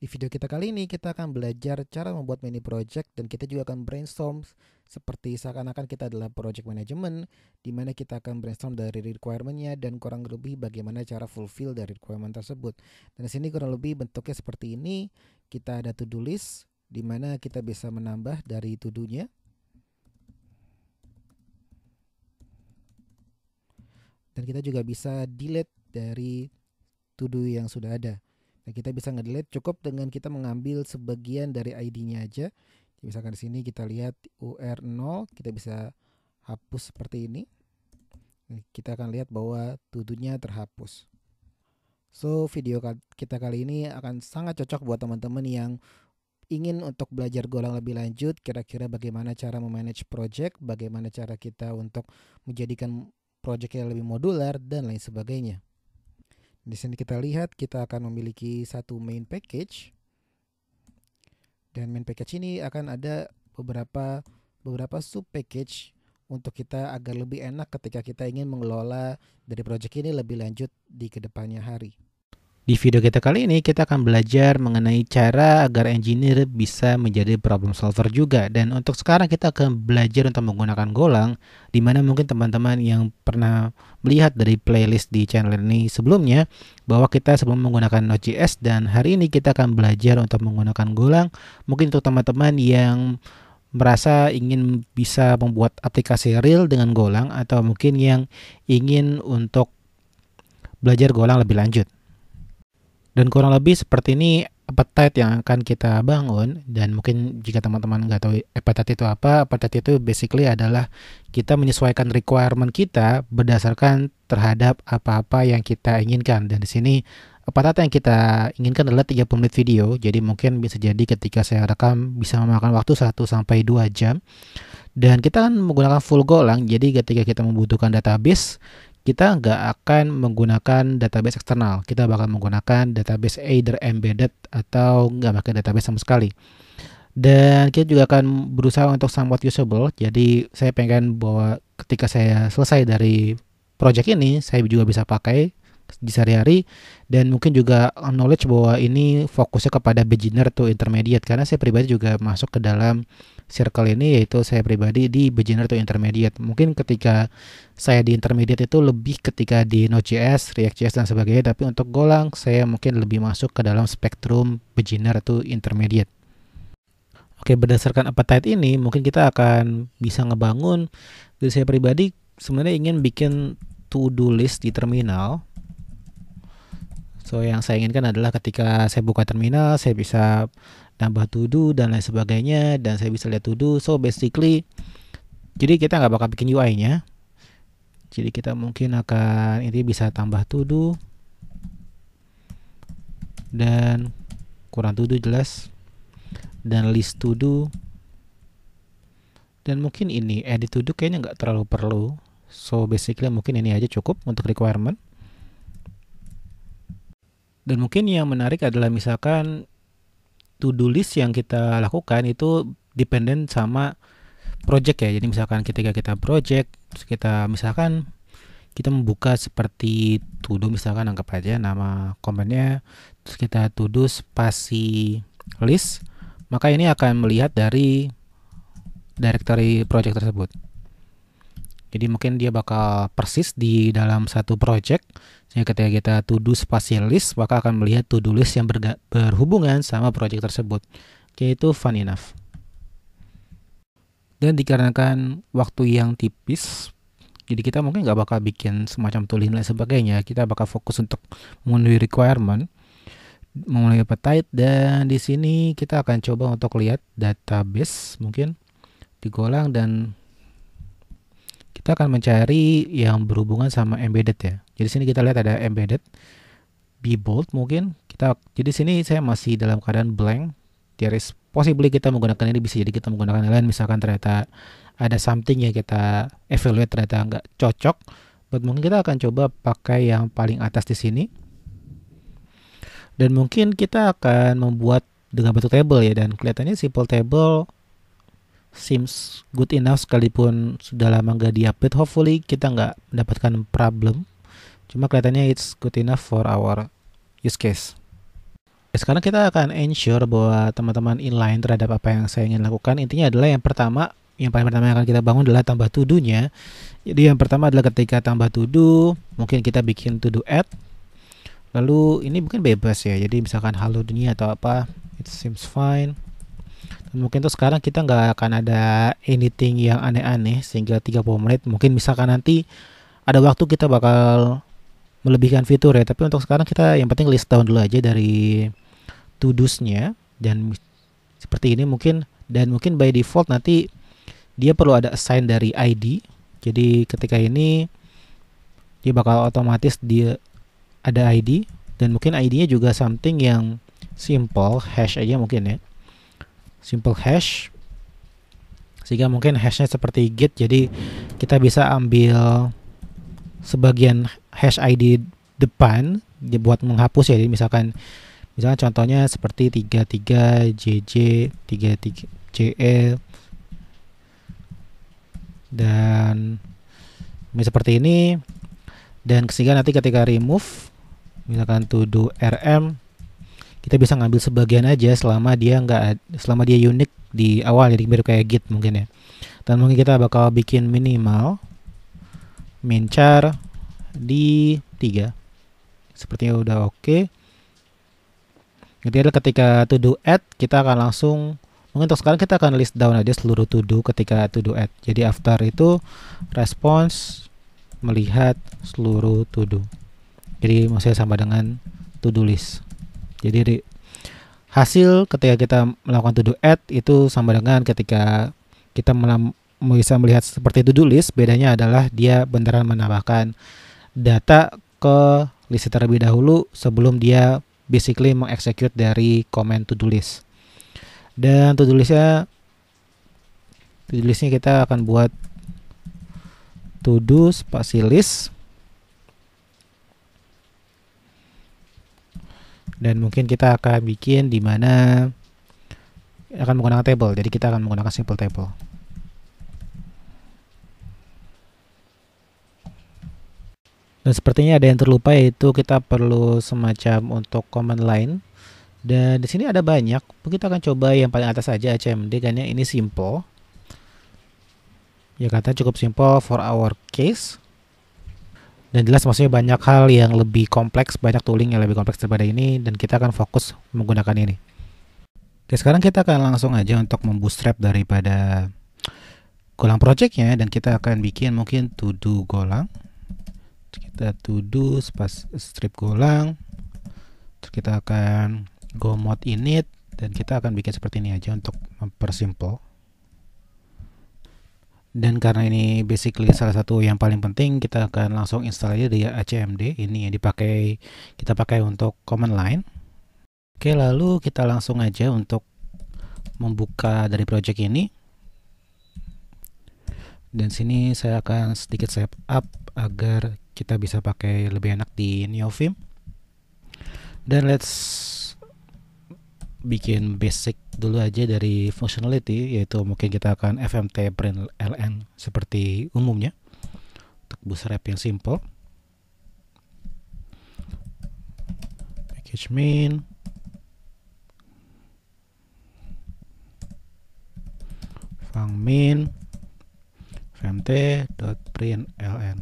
Di video kita kali ini kita akan belajar cara membuat mini project dan kita juga akan brainstorm seperti seakan-akan kita adalah project management di mana kita akan brainstorm dari requirementnya dan kurang lebih bagaimana cara fulfill dari requirement tersebut. Dan di sini kurang lebih bentuknya seperti ini. Kita ada to-do list di mana kita bisa menambah dari to-do-nya. Dan kita juga bisa delete dari to-do yang sudah ada. Nah, kita bisa ngedelete cukup dengan kita mengambil sebagian dari ID-nya aja. Jadi, misalkan di sini kita lihat UR0, kita bisa hapus seperti ini. kita akan lihat bahwa tudunya terhapus. So, video kita kali ini akan sangat cocok buat teman-teman yang ingin untuk belajar golang lebih lanjut, kira-kira bagaimana cara memanage project, bagaimana cara kita untuk menjadikan project yang lebih modular dan lain sebagainya. Di sini kita lihat kita akan memiliki satu main package. Dan main package ini akan ada beberapa beberapa sub package untuk kita agar lebih enak ketika kita ingin mengelola dari project ini lebih lanjut di kedepannya hari. Di video kita kali ini kita akan belajar mengenai cara agar engineer bisa menjadi problem solver juga dan untuk sekarang kita akan belajar untuk menggunakan golang di mana mungkin teman-teman yang pernah melihat dari playlist di channel ini sebelumnya bahwa kita sebelum menggunakan Node.js dan hari ini kita akan belajar untuk menggunakan golang mungkin untuk teman-teman yang merasa ingin bisa membuat aplikasi real dengan Golang atau mungkin yang ingin untuk belajar Golang lebih lanjut. Dan kurang lebih seperti ini appetite yang akan kita bangun dan mungkin jika teman-teman nggak tahu appetite itu apa, appetite itu basically adalah kita menyesuaikan requirement kita berdasarkan terhadap apa-apa yang kita inginkan dan di sini appetite yang kita inginkan adalah 30 menit video jadi mungkin bisa jadi ketika saya rekam bisa memakan waktu 1 sampai 2 jam dan kita kan menggunakan full golang jadi ketika kita membutuhkan database kita nggak akan menggunakan database eksternal. Kita bakal menggunakan database either embedded atau nggak pakai database sama sekali. Dan kita juga akan berusaha untuk somewhat usable. Jadi saya pengen bahwa ketika saya selesai dari project ini, saya juga bisa pakai di sehari-hari dan mungkin juga knowledge bahwa ini fokusnya kepada beginner atau intermediate karena saya pribadi juga masuk ke dalam circle ini yaitu saya pribadi di beginner to intermediate. Mungkin ketika saya di intermediate itu lebih ketika di Node.js, React.js dan sebagainya, tapi untuk Golang saya mungkin lebih masuk ke dalam spektrum beginner to intermediate. Oke, berdasarkan appetite ini mungkin kita akan bisa ngebangun diri saya pribadi sebenarnya ingin bikin to-do list di terminal. So yang saya inginkan adalah ketika saya buka terminal, saya bisa tambah tuduh dan lain sebagainya dan saya bisa lihat tuduh so basically jadi kita nggak bakal bikin UI nya jadi kita mungkin akan ini bisa tambah tuduh dan kurang tuduh jelas dan list tuduh dan mungkin ini edit tuduh kayaknya nggak terlalu perlu so basically mungkin ini aja cukup untuk requirement dan mungkin yang menarik adalah misalkan to do list yang kita lakukan itu dependen sama project ya. Jadi misalkan ketika kita project, kita misalkan kita membuka seperti to do misalkan anggap aja nama komennya terus kita to do spasi list maka ini akan melihat dari directory project tersebut. Jadi mungkin dia bakal persis di dalam satu project jadi ketika kita to do list, maka akan melihat to do list yang berhubungan sama project tersebut. Oke, itu fun enough. Dan dikarenakan waktu yang tipis, jadi kita mungkin nggak bakal bikin semacam tulis dan sebagainya. Kita bakal fokus untuk memenuhi requirement, memenuhi appetite, dan di sini kita akan coba untuk lihat database mungkin digolang dan kita akan mencari yang berhubungan sama embedded ya. Jadi sini kita lihat ada embedded, be bold mungkin. Kita jadi sini saya masih dalam keadaan blank. There is possibly kita menggunakan ini bisa jadi kita menggunakan lain. Misalkan ternyata ada something yang kita evaluate ternyata nggak cocok. But mungkin kita akan coba pakai yang paling atas di sini. Dan mungkin kita akan membuat dengan bentuk table ya dan kelihatannya simple table seems good enough sekalipun sudah lama nggak diupdate hopefully kita nggak mendapatkan problem cuma kelihatannya it's good enough for our use case sekarang kita akan ensure bahwa teman-teman inline terhadap apa yang saya ingin lakukan intinya adalah yang pertama yang paling pertama yang akan kita bangun adalah tambah tudunya jadi yang pertama adalah ketika tambah tudu mungkin kita bikin tudu add lalu ini mungkin bebas ya jadi misalkan halo dunia atau apa it seems fine mungkin tuh sekarang kita nggak akan ada anything yang aneh-aneh sehingga 30 menit mungkin misalkan nanti ada waktu kita bakal melebihkan fitur ya tapi untuk sekarang kita yang penting list down dulu aja dari tudusnya dan seperti ini mungkin dan mungkin by default nanti dia perlu ada assign dari ID jadi ketika ini dia bakal otomatis dia ada ID dan mungkin ID-nya juga something yang simple hash aja mungkin ya simple hash sehingga mungkin hashnya seperti git jadi kita bisa ambil sebagian hash ID depan buat menghapus ya jadi misalkan misalkan contohnya seperti 33 JJ 33 JE dan seperti ini dan sehingga nanti ketika remove misalkan to do RM kita bisa ngambil sebagian aja selama dia nggak selama dia unik di awal jadi mirip kayak git mungkin ya dan mungkin kita bakal bikin minimal char di 3 sepertinya udah oke okay. Jadi adalah ketika to do add kita akan langsung mungkin untuk sekarang kita akan list down aja seluruh to do ketika to do add. Jadi after itu response melihat seluruh to do. Jadi maksudnya sama dengan to do list. Jadi hasil ketika kita melakukan to do add itu sama dengan ketika kita bisa melihat seperti to do list, bedanya adalah dia beneran menambahkan data ke list terlebih dahulu sebelum dia basically mengeksekut dari command to do list. Dan to do listnya to do listnya kita akan buat to do spasi list dan mungkin kita akan bikin di mana akan menggunakan table jadi kita akan menggunakan simple table dan sepertinya ada yang terlupa yaitu kita perlu semacam untuk command line dan di sini ada banyak kita akan coba yang paling atas aja HMD karena ya. ini simple ya kata cukup simple for our case dan jelas maksudnya banyak hal yang lebih kompleks banyak tooling yang lebih kompleks daripada ini dan kita akan fokus menggunakan ini Oke sekarang kita akan langsung aja untuk membootstrap daripada Golang projectnya dan kita akan bikin mungkin to do Golang kita to do strip Golang terus kita akan go mod init dan kita akan bikin seperti ini aja untuk mempersimple dan karena ini basically salah satu yang paling penting kita akan langsung install aja di ACMD ini yang dipakai kita pakai untuk command line oke lalu kita langsung aja untuk membuka dari project ini dan sini saya akan sedikit setup agar kita bisa pakai lebih enak di NeoVim dan let's bikin basic dulu aja dari functionality yaitu mungkin kita akan fmt print ln seperti umumnya untuk bus yang simple package main fang min fmt dot print ln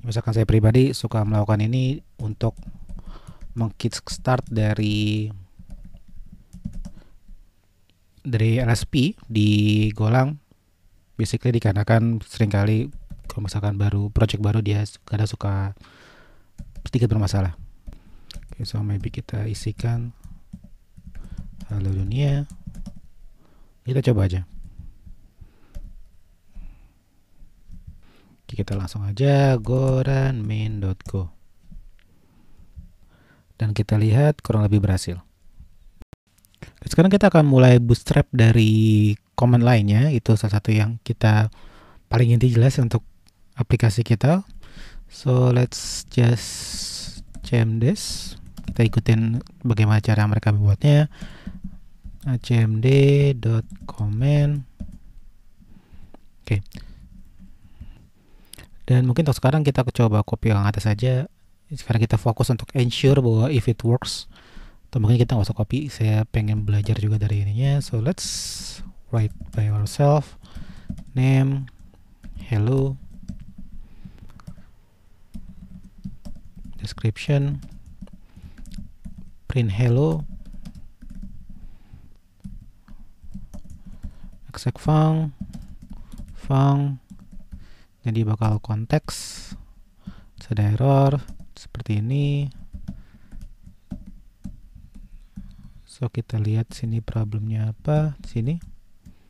misalkan saya pribadi suka melakukan ini untuk start dari dari LSP di Golang basically dikarenakan seringkali kalau misalkan baru project baru dia kadang suka sedikit bermasalah. Oke, okay, so maybe kita isikan halo dunia. Kita coba aja. okay, kita langsung aja goranmain.co Dan kita lihat kurang lebih berhasil. Sekarang kita akan mulai bootstrap dari command lainnya, itu salah satu yang kita paling inti jelas untuk aplikasi kita. So let's just jam this. Kita ikutin bagaimana cara mereka membuatnya. cmd.comment. Nah, Oke. Okay. Dan mungkin untuk sekarang kita coba copy yang atas saja. Sekarang kita fokus untuk ensure bahwa if it works atau makanya kita nggak usah copy saya pengen belajar juga dari ininya so let's write by yourself. name hello description print hello exec fun, fun. jadi bakal konteks ada error seperti ini so kita lihat sini problemnya apa sini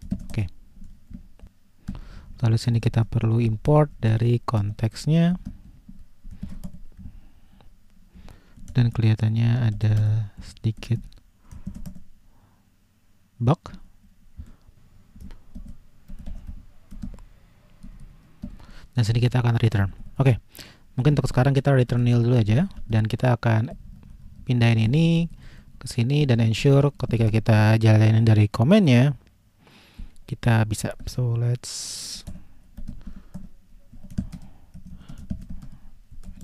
oke okay. lalu sini kita perlu import dari konteksnya dan kelihatannya ada sedikit bug dan sini kita akan return oke okay. mungkin untuk sekarang kita return nil dulu aja dan kita akan pindahin ini ke sini dan ensure ketika kita jalanin dari komennya kita bisa so let's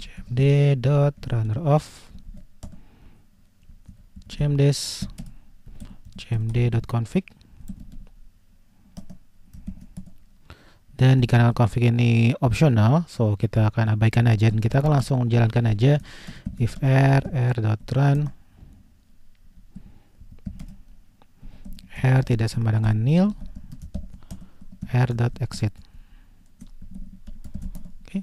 cmd dot runner off cmd cmd dot config dan di kanal config ini optional so kita akan abaikan aja dan kita akan langsung jalankan aja if r r dot run r tidak sama dengan nil dot oke okay.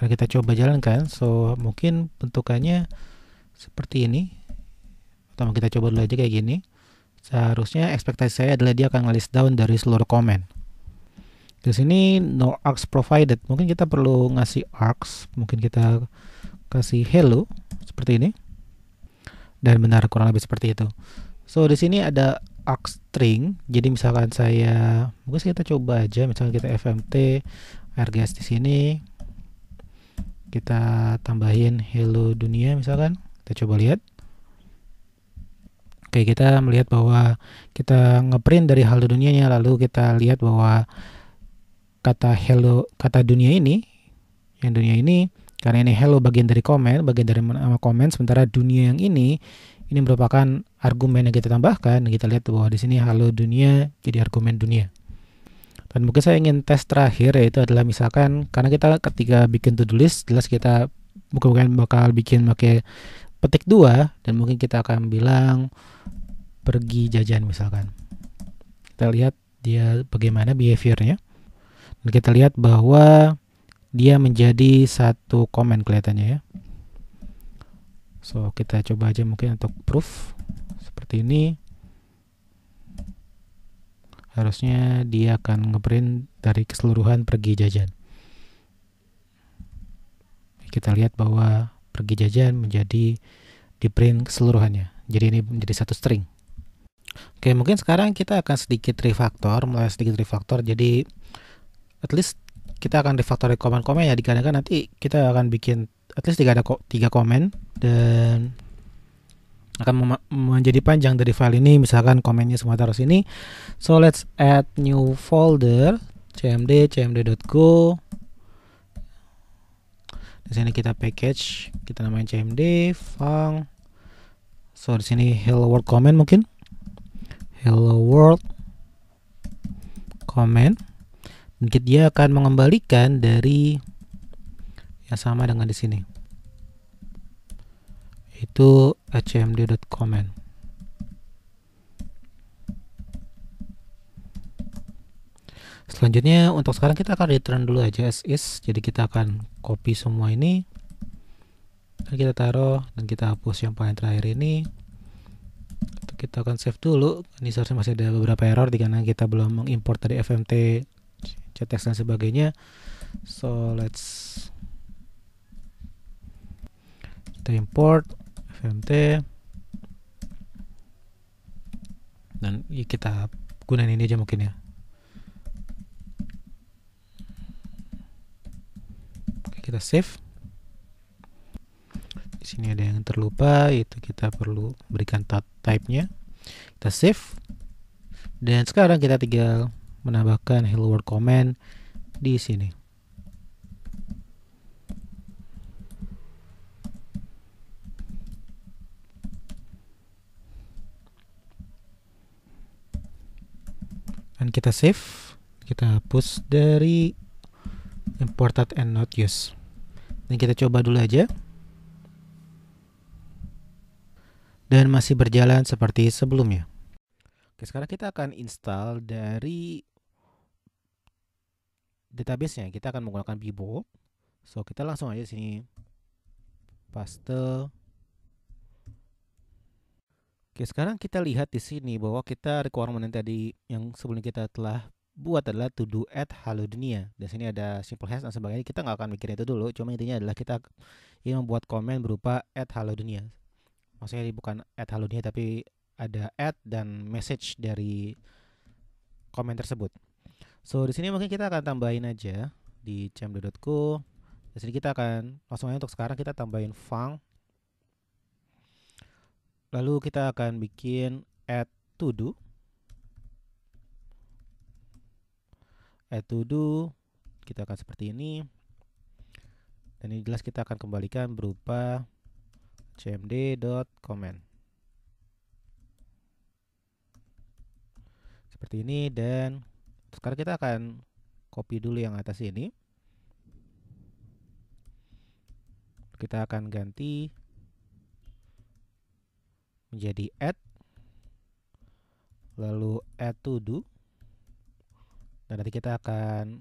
Nah, kita coba jalankan so mungkin bentukannya seperti ini atau kita coba dulu aja kayak gini seharusnya ekspektasi saya adalah dia akan list down dari seluruh komen di sini no arcs provided mungkin kita perlu ngasih arcs mungkin kita kasih hello seperti ini dan benar kurang lebih seperti itu so di sini ada aux string jadi misalkan saya mungkin kita coba aja misalkan kita fmt rgs di sini kita tambahin hello dunia misalkan kita coba lihat Oke, kita melihat bahwa kita ngeprint dari hello dunianya lalu kita lihat bahwa kata hello kata dunia ini yang dunia ini karena ini hello bagian dari komen, bagian dari nama eh, komen sementara dunia yang ini ini merupakan argumen yang kita tambahkan. Kita lihat bahwa di sini halo dunia jadi argumen dunia. Dan mungkin saya ingin tes terakhir yaitu adalah misalkan karena kita ketika bikin to-do list jelas kita bukan bakal bikin pakai petik dua dan mungkin kita akan bilang pergi jajan misalkan. Kita lihat dia bagaimana behaviornya. Dan kita lihat bahwa dia menjadi satu komen kelihatannya ya so kita coba aja mungkin untuk proof seperti ini harusnya dia akan ngeprint dari keseluruhan pergi jajan kita lihat bahwa pergi jajan menjadi di print keseluruhannya jadi ini menjadi satu string Oke, mungkin sekarang kita akan sedikit refactor, mulai sedikit refactor. Jadi at least kita akan refactor komen-komen ya dikarenakan nanti kita akan bikin at least tiga ada tiga komen dan akan menjadi panjang dari file ini misalkan komennya semua taruh sini so let's add new folder cmd cmd.go di sini kita package kita namain cmd fang so di sini hello world comment mungkin hello world comment dia akan mengembalikan dari yang sama dengan di sini itu hmd.comment selanjutnya untuk sekarang kita akan return dulu aja as is jadi kita akan copy semua ini dan kita taruh dan kita hapus yang paling terakhir ini kita akan save dulu ini seharusnya masih ada beberapa error di karena kita belum mengimport dari fmt teks dan sebagainya so let's kita import fmt dan ya, kita gunain ini aja mungkin ya Oke, kita save di sini ada yang terlupa itu kita perlu berikan type-nya kita save dan sekarang kita tinggal menambahkan hello world comment di sini. Dan kita save, kita hapus dari imported and not used. Dan kita coba dulu aja. Dan masih berjalan seperti sebelumnya. Oke, sekarang kita akan install dari databasenya kita akan menggunakan Bibo so kita langsung aja sini paste Oke, sekarang kita lihat di sini bahwa kita requirement yang tadi yang sebelumnya kita telah buat adalah to do at halo dunia. Di sini ada simple hash dan sebagainya. Kita nggak akan mikirin itu dulu. Cuma intinya adalah kita ingin membuat komen berupa at halo dunia. Maksudnya ini bukan at halo dunia tapi ada at dan message dari komen tersebut. So di sini mungkin kita akan tambahin aja di cmd.co. Di sini kita akan langsung aja untuk sekarang kita tambahin fang. Lalu kita akan bikin add to do. Add to do kita akan seperti ini. Dan ini jelas kita akan kembalikan berupa cmd.comment. seperti ini dan sekarang kita akan copy dulu yang atas ini. Kita akan ganti menjadi add lalu add to do dan nanti kita akan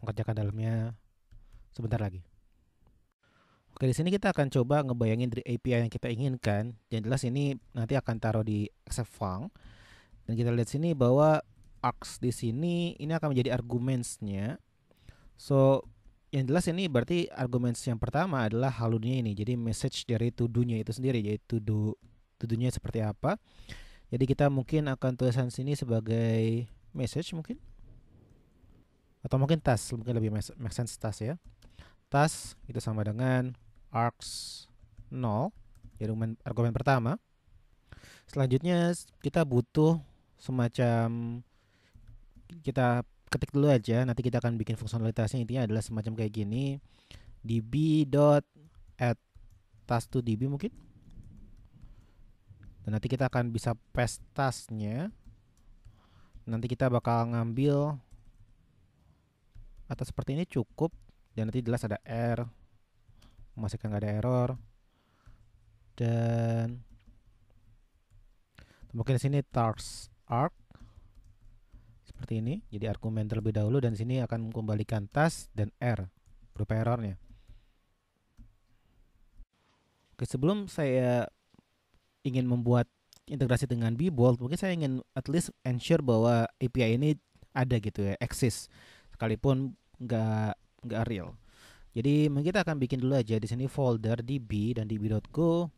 mengerjakan dalamnya sebentar lagi. Oke, di sini kita akan coba ngebayangin dari API yang kita inginkan. Yang jelas ini nanti akan taruh di accept Dan kita lihat sini bahwa arcs di sini ini akan menjadi argumentsnya. So yang jelas ini berarti argumen yang pertama adalah halunya ini. Jadi message dari tuduhnya itu sendiri yaitu do tudunya seperti apa. Jadi kita mungkin akan tulisan sini sebagai message mungkin atau mungkin tas mungkin lebih make sense tas ya. Tas itu sama dengan arcs 0 jadi argumen, argumen pertama. Selanjutnya kita butuh semacam kita ketik dulu aja nanti kita akan bikin fungsionalitasnya intinya adalah semacam kayak gini db dot add task to db mungkin dan nanti kita akan bisa paste tasnya nanti kita bakal ngambil atau seperti ini cukup dan nanti jelas ada R memastikan nggak ada error dan mungkin di sini task arc seperti ini. Jadi argumen terlebih dahulu dan sini akan mengembalikan tas dan R berupa errornya. Oke, sebelum saya ingin membuat integrasi dengan Bbold, mungkin saya ingin at least ensure bahwa API ini ada gitu ya, eksis sekalipun nggak nggak real. Jadi kita akan bikin dulu aja di sini folder db dan db.go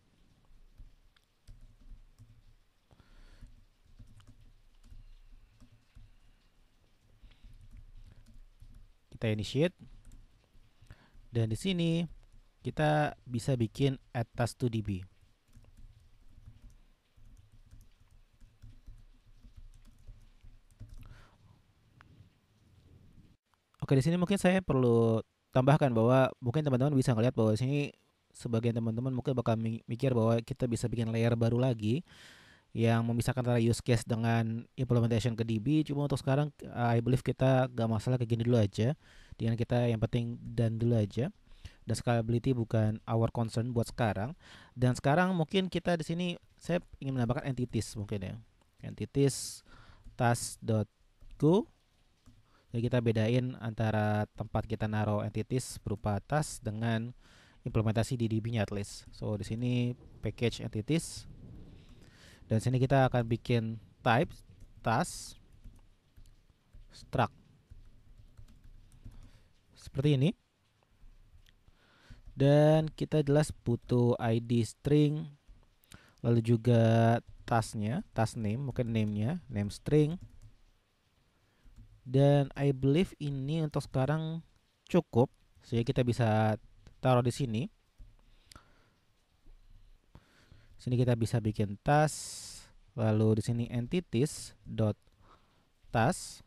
kita initiate Dan di sini kita bisa bikin atas to db Oke, di sini mungkin saya perlu tambahkan bahwa mungkin teman-teman bisa ngelihat bahwa di sini sebagian teman-teman mungkin bakal mikir bahwa kita bisa bikin layer baru lagi yang memisahkan antara use case dengan implementation ke DB. Cuma untuk sekarang I believe kita gak masalah kayak gini dulu aja. Dengan kita yang penting dan dulu aja. Dan scalability bukan our concern buat sekarang. Dan sekarang mungkin kita di sini saya ingin menambahkan entities mungkin ya. Entities task.go Jadi kita bedain antara tempat kita naruh entities berupa task dengan implementasi di DB-nya at least. So di sini package entities dan sini kita akan bikin type task, struct seperti ini dan kita jelas butuh ID string lalu juga tasnya tas name mungkin namenya name string dan I believe ini untuk sekarang cukup sehingga kita bisa taruh di sini sini kita bisa bikin tas lalu di sini entities dot tas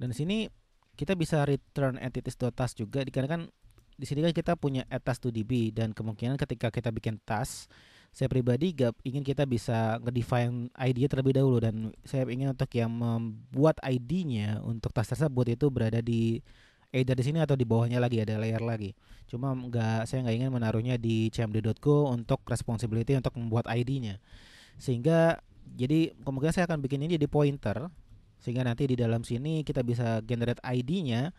dan sini kita bisa return entities dot tas juga dikarenakan di sini kan kita punya etas to db dan kemungkinan ketika kita bikin tas saya pribadi gak ingin kita bisa ngedefine ID terlebih dahulu dan saya ingin untuk yang membuat ID-nya untuk tas tersebut itu berada di either di sini atau di bawahnya lagi ada layer lagi. Cuma nggak saya nggak ingin menaruhnya di cmd.co untuk responsibility untuk membuat ID-nya. Sehingga jadi kemungkinan saya akan bikin ini jadi pointer sehingga nanti di dalam sini kita bisa generate ID-nya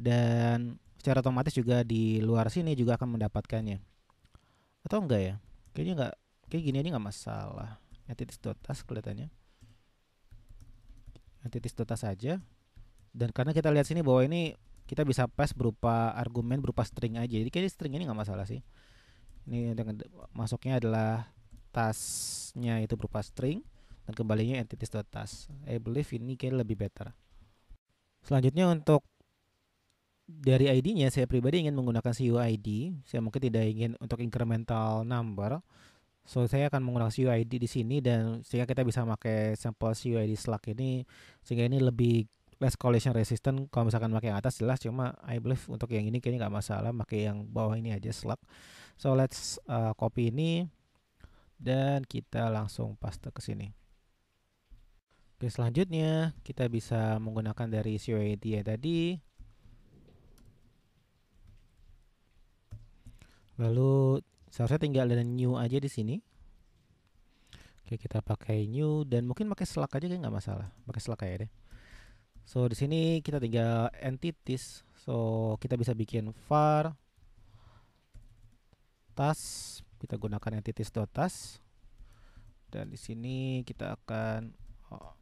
dan secara otomatis juga di luar sini juga akan mendapatkannya. Atau enggak ya? kayaknya nggak kayak gini aja nggak masalah ya dotas kelihatannya ya dotas aja dan karena kita lihat sini bahwa ini kita bisa pass berupa argumen berupa string aja jadi kayaknya string ini nggak masalah sih ini dengan masuknya adalah tasnya itu berupa string dan kembalinya entities.tas I believe ini kayak lebih better selanjutnya untuk dari ID-nya saya pribadi ingin menggunakan CUID. Saya mungkin tidak ingin untuk incremental number. So saya akan menggunakan CUID di sini dan sehingga kita bisa pakai sampel CUID slug ini sehingga ini lebih less collision resistant kalau misalkan pakai yang atas jelas cuma I believe untuk yang ini kayaknya nggak masalah pakai yang bawah ini aja slug. So let's uh, copy ini dan kita langsung paste ke sini. Oke, selanjutnya kita bisa menggunakan dari CUID ya tadi Lalu seharusnya tinggal ada new aja di sini. Oke, kita pakai new dan mungkin pakai slug aja kayak nggak masalah. Pakai slug aja deh. So di sini kita tinggal entities. So kita bisa bikin var tas kita gunakan entities tas dan di sini kita akan oh,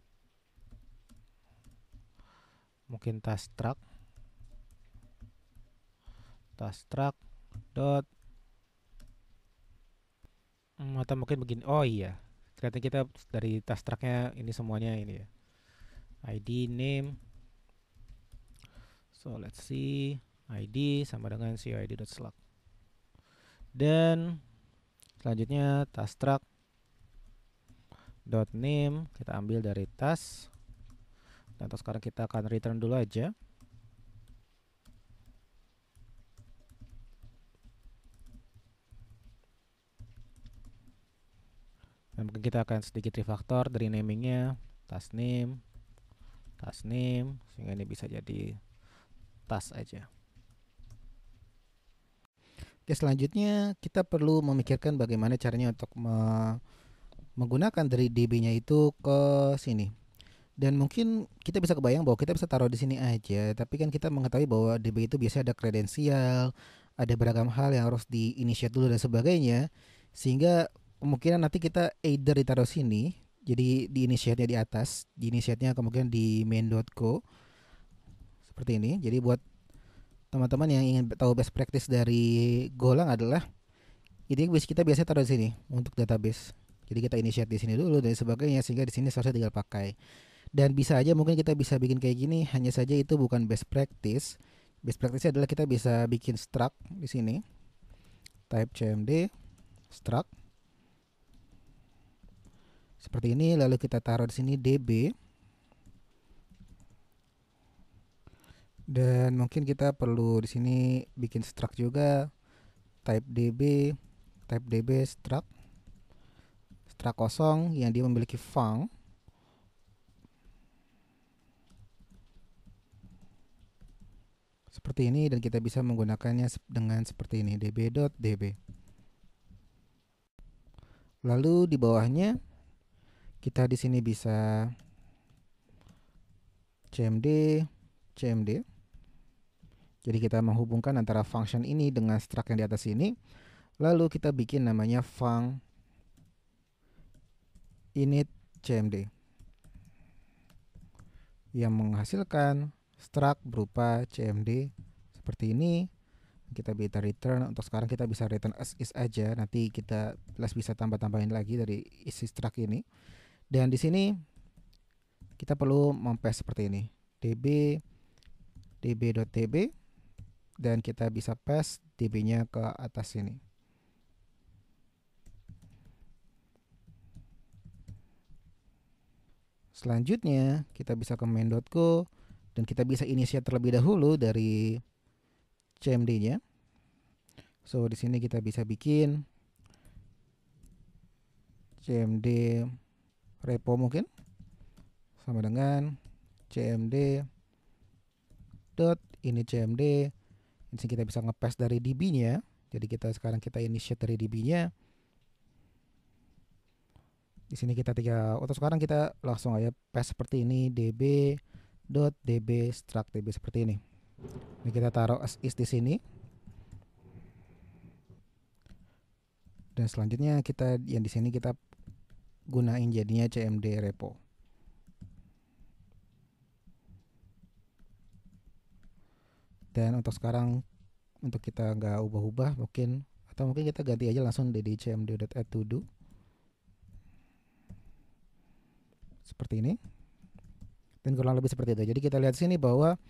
mungkin tas truck tas truck dot Hmm, atau mungkin begini. Oh iya. Ternyata kita dari task tracknya ini semuanya ini ya. ID name. So let's see ID sama dengan coid.slug. Dan selanjutnya task track dot name kita ambil dari tas dan sekarang kita akan return dulu aja Nah, mungkin kita akan sedikit refaktor dari namingnya task name, task name, sehingga ini bisa jadi task aja. Oke, selanjutnya kita perlu memikirkan bagaimana caranya untuk me menggunakan dari DB-nya itu ke sini. Dan mungkin kita bisa kebayang bahwa kita bisa taruh di sini aja, tapi kan kita mengetahui bahwa DB itu biasanya ada kredensial, ada beragam hal yang harus diinisiat dulu dan sebagainya, sehingga kemungkinan nanti kita either ditaruh sini jadi di initiate di atas di initiate kemungkinan di main.co seperti ini jadi buat teman-teman yang ingin tahu best practice dari Golang adalah ini bisa kita biasanya taruh di sini untuk database jadi kita inisiat di sini dulu dan sebagainya sehingga di sini seharusnya tinggal pakai dan bisa aja mungkin kita bisa bikin kayak gini hanya saja itu bukan best practice best practice adalah kita bisa bikin struct di sini type cmd struct seperti ini lalu kita taruh di sini db dan mungkin kita perlu di sini bikin struct juga type db type db struct struct kosong yang dia memiliki func seperti ini dan kita bisa menggunakannya dengan seperti ini db.db. .db. Lalu di bawahnya kita di sini bisa cmd cmd jadi kita menghubungkan antara function ini dengan struct yang di atas ini lalu kita bikin namanya func init cmd yang menghasilkan struct berupa cmd seperti ini kita bisa return untuk sekarang kita bisa return as is aja nanti kita plus bisa tambah-tambahin lagi dari isi struct ini dan di sini kita perlu mempaste seperti ini. db db.db .db, dan kita bisa paste db-nya ke atas sini. Selanjutnya kita bisa ke main.go dan kita bisa inisiat terlebih dahulu dari cmd-nya. So di sini kita bisa bikin cmd repo mungkin sama dengan cmd dot ini cmd ini kita bisa ngepes dari db-nya jadi kita sekarang kita initiate dari db-nya di sini kita tiga atau sekarang kita langsung aja pass seperti ini db dot db struct db seperti ini ini kita taruh as is di sini dan selanjutnya kita yang di sini kita gunain jadinya CMD repo. Dan untuk sekarang untuk kita nggak ubah-ubah mungkin atau mungkin kita ganti aja langsung di cmd.add_todo seperti ini dan kurang lebih seperti itu. Jadi kita lihat sini bahwa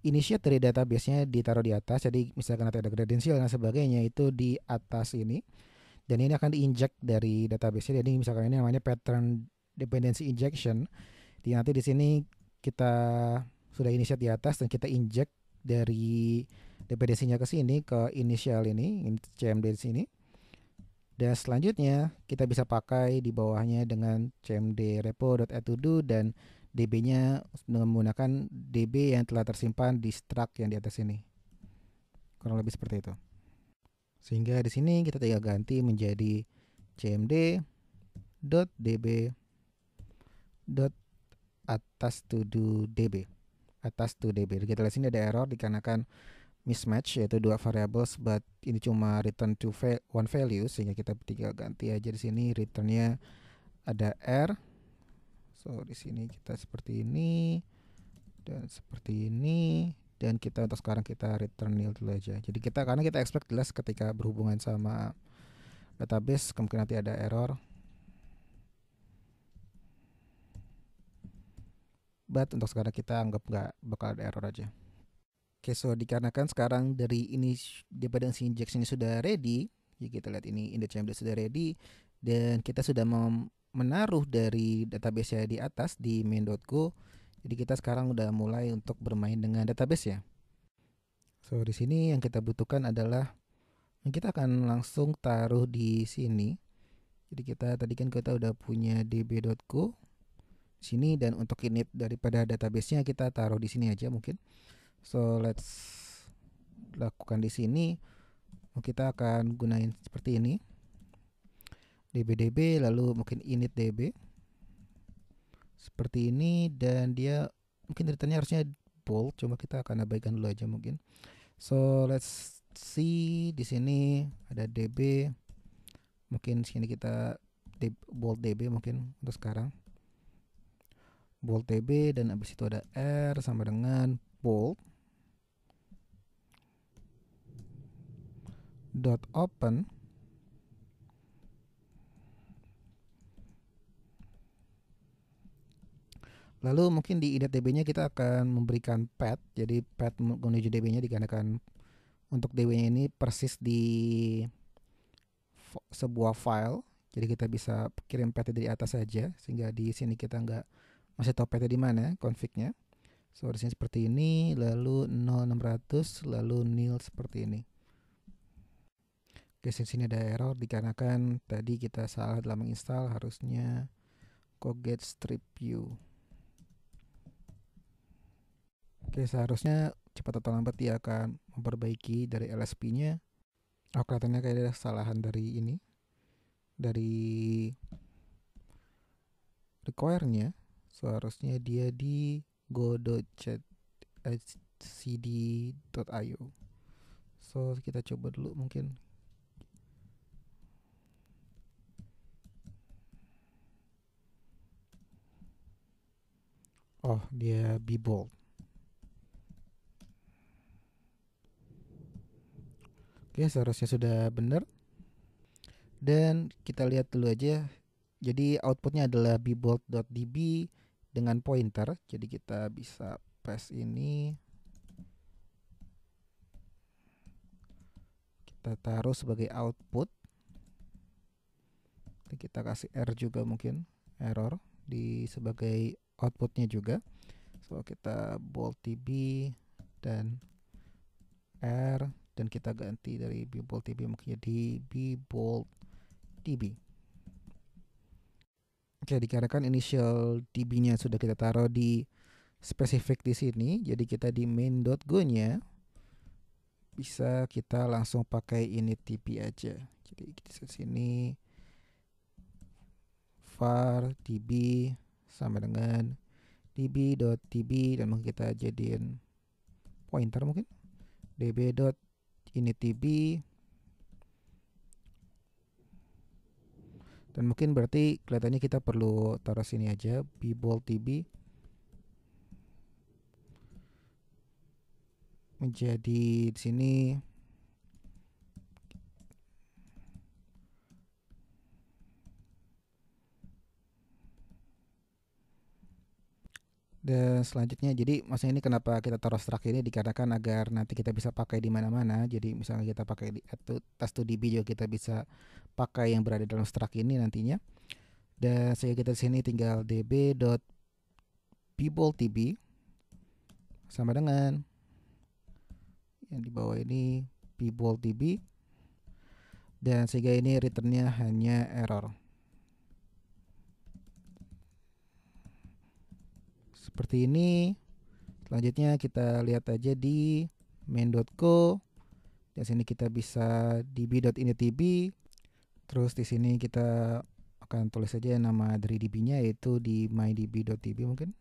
initiate dari database-nya ditaruh di atas. Jadi misalkan ada kredensial dan sebagainya itu di atas ini dan ini akan diinjek dari database-nya jadi misalkan ini namanya pattern dependency injection di nanti di sini kita sudah initiate di atas dan kita inject dari dependensinya ke sini ke initial ini cmd di sini dan selanjutnya kita bisa pakai di bawahnya dengan cmd do dan db-nya dengan menggunakan db yang telah tersimpan di struct yang di atas ini. Kurang lebih seperti itu. Sehingga di sini kita tinggal ganti menjadi cmd dot dot atas to do db atas to db kita lihat sini ada error dikarenakan mismatch yaitu dua variables but ini cuma return to va one value sehingga kita tinggal ganti aja di sini returnnya ada r so di sini kita seperti ini dan seperti ini dan kita untuk sekarang kita return nil dulu aja jadi kita karena kita expect jelas ketika berhubungan sama database kemungkinan nanti ada error but untuk sekarang kita anggap nggak bakal ada error aja oke so dikarenakan sekarang dari ini daripada si injection ini sudah ready jadi ya kita lihat ini in the chamber sudah ready dan kita sudah menaruh dari database di atas di main.go jadi kita sekarang udah mulai untuk bermain dengan database ya. So di sini yang kita butuhkan adalah kita akan langsung taruh di sini. Jadi kita tadi kan kita udah punya db.co sini dan untuk init daripada databasenya kita taruh di sini aja mungkin. So let's lakukan di sini. Kita akan gunain seperti ini. db db lalu mungkin init db seperti ini dan dia mungkin returnnya harusnya bold cuma kita akan abaikan dulu aja mungkin so let's see di sini ada db mungkin sini kita bold db mungkin untuk sekarang bold db dan abis itu ada r sama dengan bold dot open Lalu mungkin di IDTB-nya kita akan memberikan pad, Jadi pad menuju DB-nya digunakan untuk DB-nya ini persis di sebuah file. Jadi kita bisa kirim pad dari atas saja sehingga di sini kita nggak masih tahu pad di mana config-nya. So di sini seperti ini, lalu 0600, lalu nil seperti ini. Oke, sini ada error dikarenakan tadi kita salah dalam menginstal harusnya coget strip view. okay, seharusnya cepat atau lambat dia akan memperbaiki dari LSP-nya. Oh kelihatannya kayak ada kesalahan dari ini dari require-nya seharusnya dia di go.cd.io so kita coba dulu mungkin oh dia be bold Oke, seharusnya sudah benar. Dan kita lihat dulu aja. Ya. Jadi outputnya adalah bbold.db dengan pointer. Jadi kita bisa paste ini. Kita taruh sebagai output. Nanti kita kasih R juga mungkin error di sebagai outputnya juga. So kita bold db dan R dan kita ganti dari bbold tb mungkin jadi bbold tb oke dikarenakan initial db nya sudah kita taruh di spesifik di sini jadi kita di main main.go nya bisa kita langsung pakai ini TV aja jadi kita sini var db sama dengan db.db dan mungkin kita jadiin pointer mungkin db ini TB dan mungkin berarti kelihatannya kita perlu taruh sini aja bibol TB menjadi di sini Dan selanjutnya jadi maksudnya ini kenapa kita taruh strak ini dikarenakan agar nanti kita bisa pakai di mana-mana. Jadi misalnya kita pakai di tas to db juga kita bisa pakai yang berada dalam strak ini nantinya. Dan saya kita di sini tinggal db dot tb sama dengan yang di bawah ini tb dan sehingga ini returnnya hanya error. seperti ini. Selanjutnya kita lihat aja di main.co. Di sini kita bisa db.initb. Terus di sini kita akan tulis aja nama dari db-nya yaitu di mydb.db mungkin.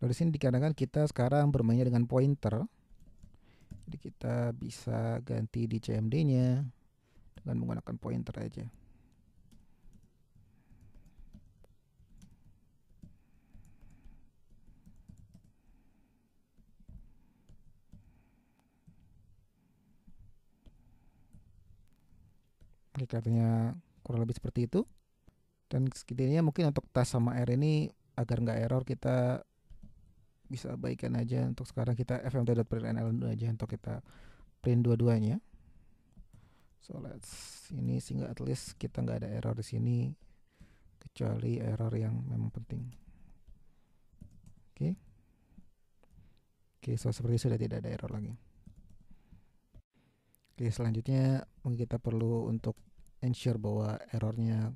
Lalu di sini dikarenakan kita sekarang bermainnya dengan pointer. Jadi kita bisa ganti di CMD-nya dengan menggunakan pointer aja. kelihatannya kurang lebih seperti itu dan sekitarnya mungkin untuk tas sama air ini agar nggak error kita bisa baikkan aja untuk sekarang kita fmt.println aja untuk kita print dua-duanya so let's ini sehingga at least kita nggak ada error di sini kecuali error yang memang penting oke okay. oke okay, so seperti sudah tidak ada error lagi oke okay, selanjutnya mungkin kita perlu untuk ensure bahwa errornya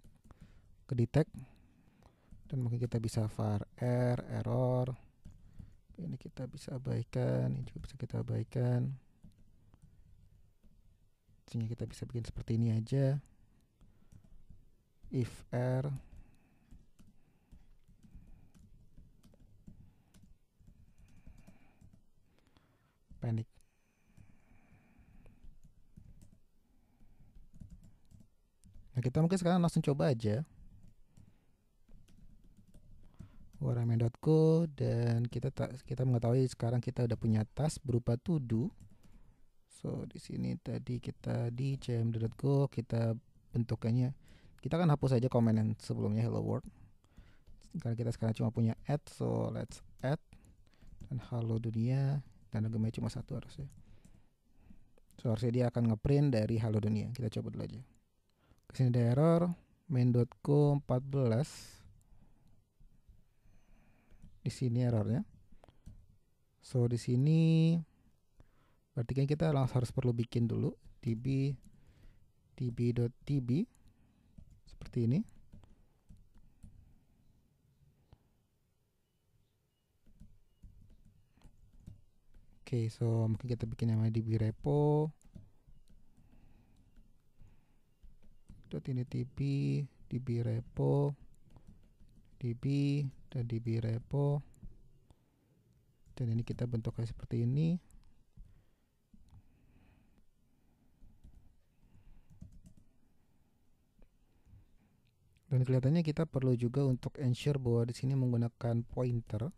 kedetect dan mungkin kita bisa var r er, error ini kita bisa abaikan ini juga bisa kita abaikan sehingga kita bisa bikin seperti ini aja if r er. panic Nah kita mungkin sekarang langsung coba aja waramain.co dan kita kita mengetahui sekarang kita udah punya tas berupa tudu. So di sini tadi kita di cmd.co kita bentukannya kita akan hapus aja komen yang sebelumnya hello world karena kita sekarang cuma punya add so let's add dan halo dunia dan gemenya cuma satu harusnya so harusnya dia akan ngeprint dari halo dunia kita coba dulu aja sini ada error main.co 14 di sini errornya so di sini berarti kan kita langsung harus perlu bikin dulu db db.db seperti ini oke okay, so mungkin kita bikin namanya db repo itu DB DB repo DB dan DB repo dan ini kita bentuknya seperti ini dan kelihatannya kita perlu juga untuk ensure bahwa di sini menggunakan pointer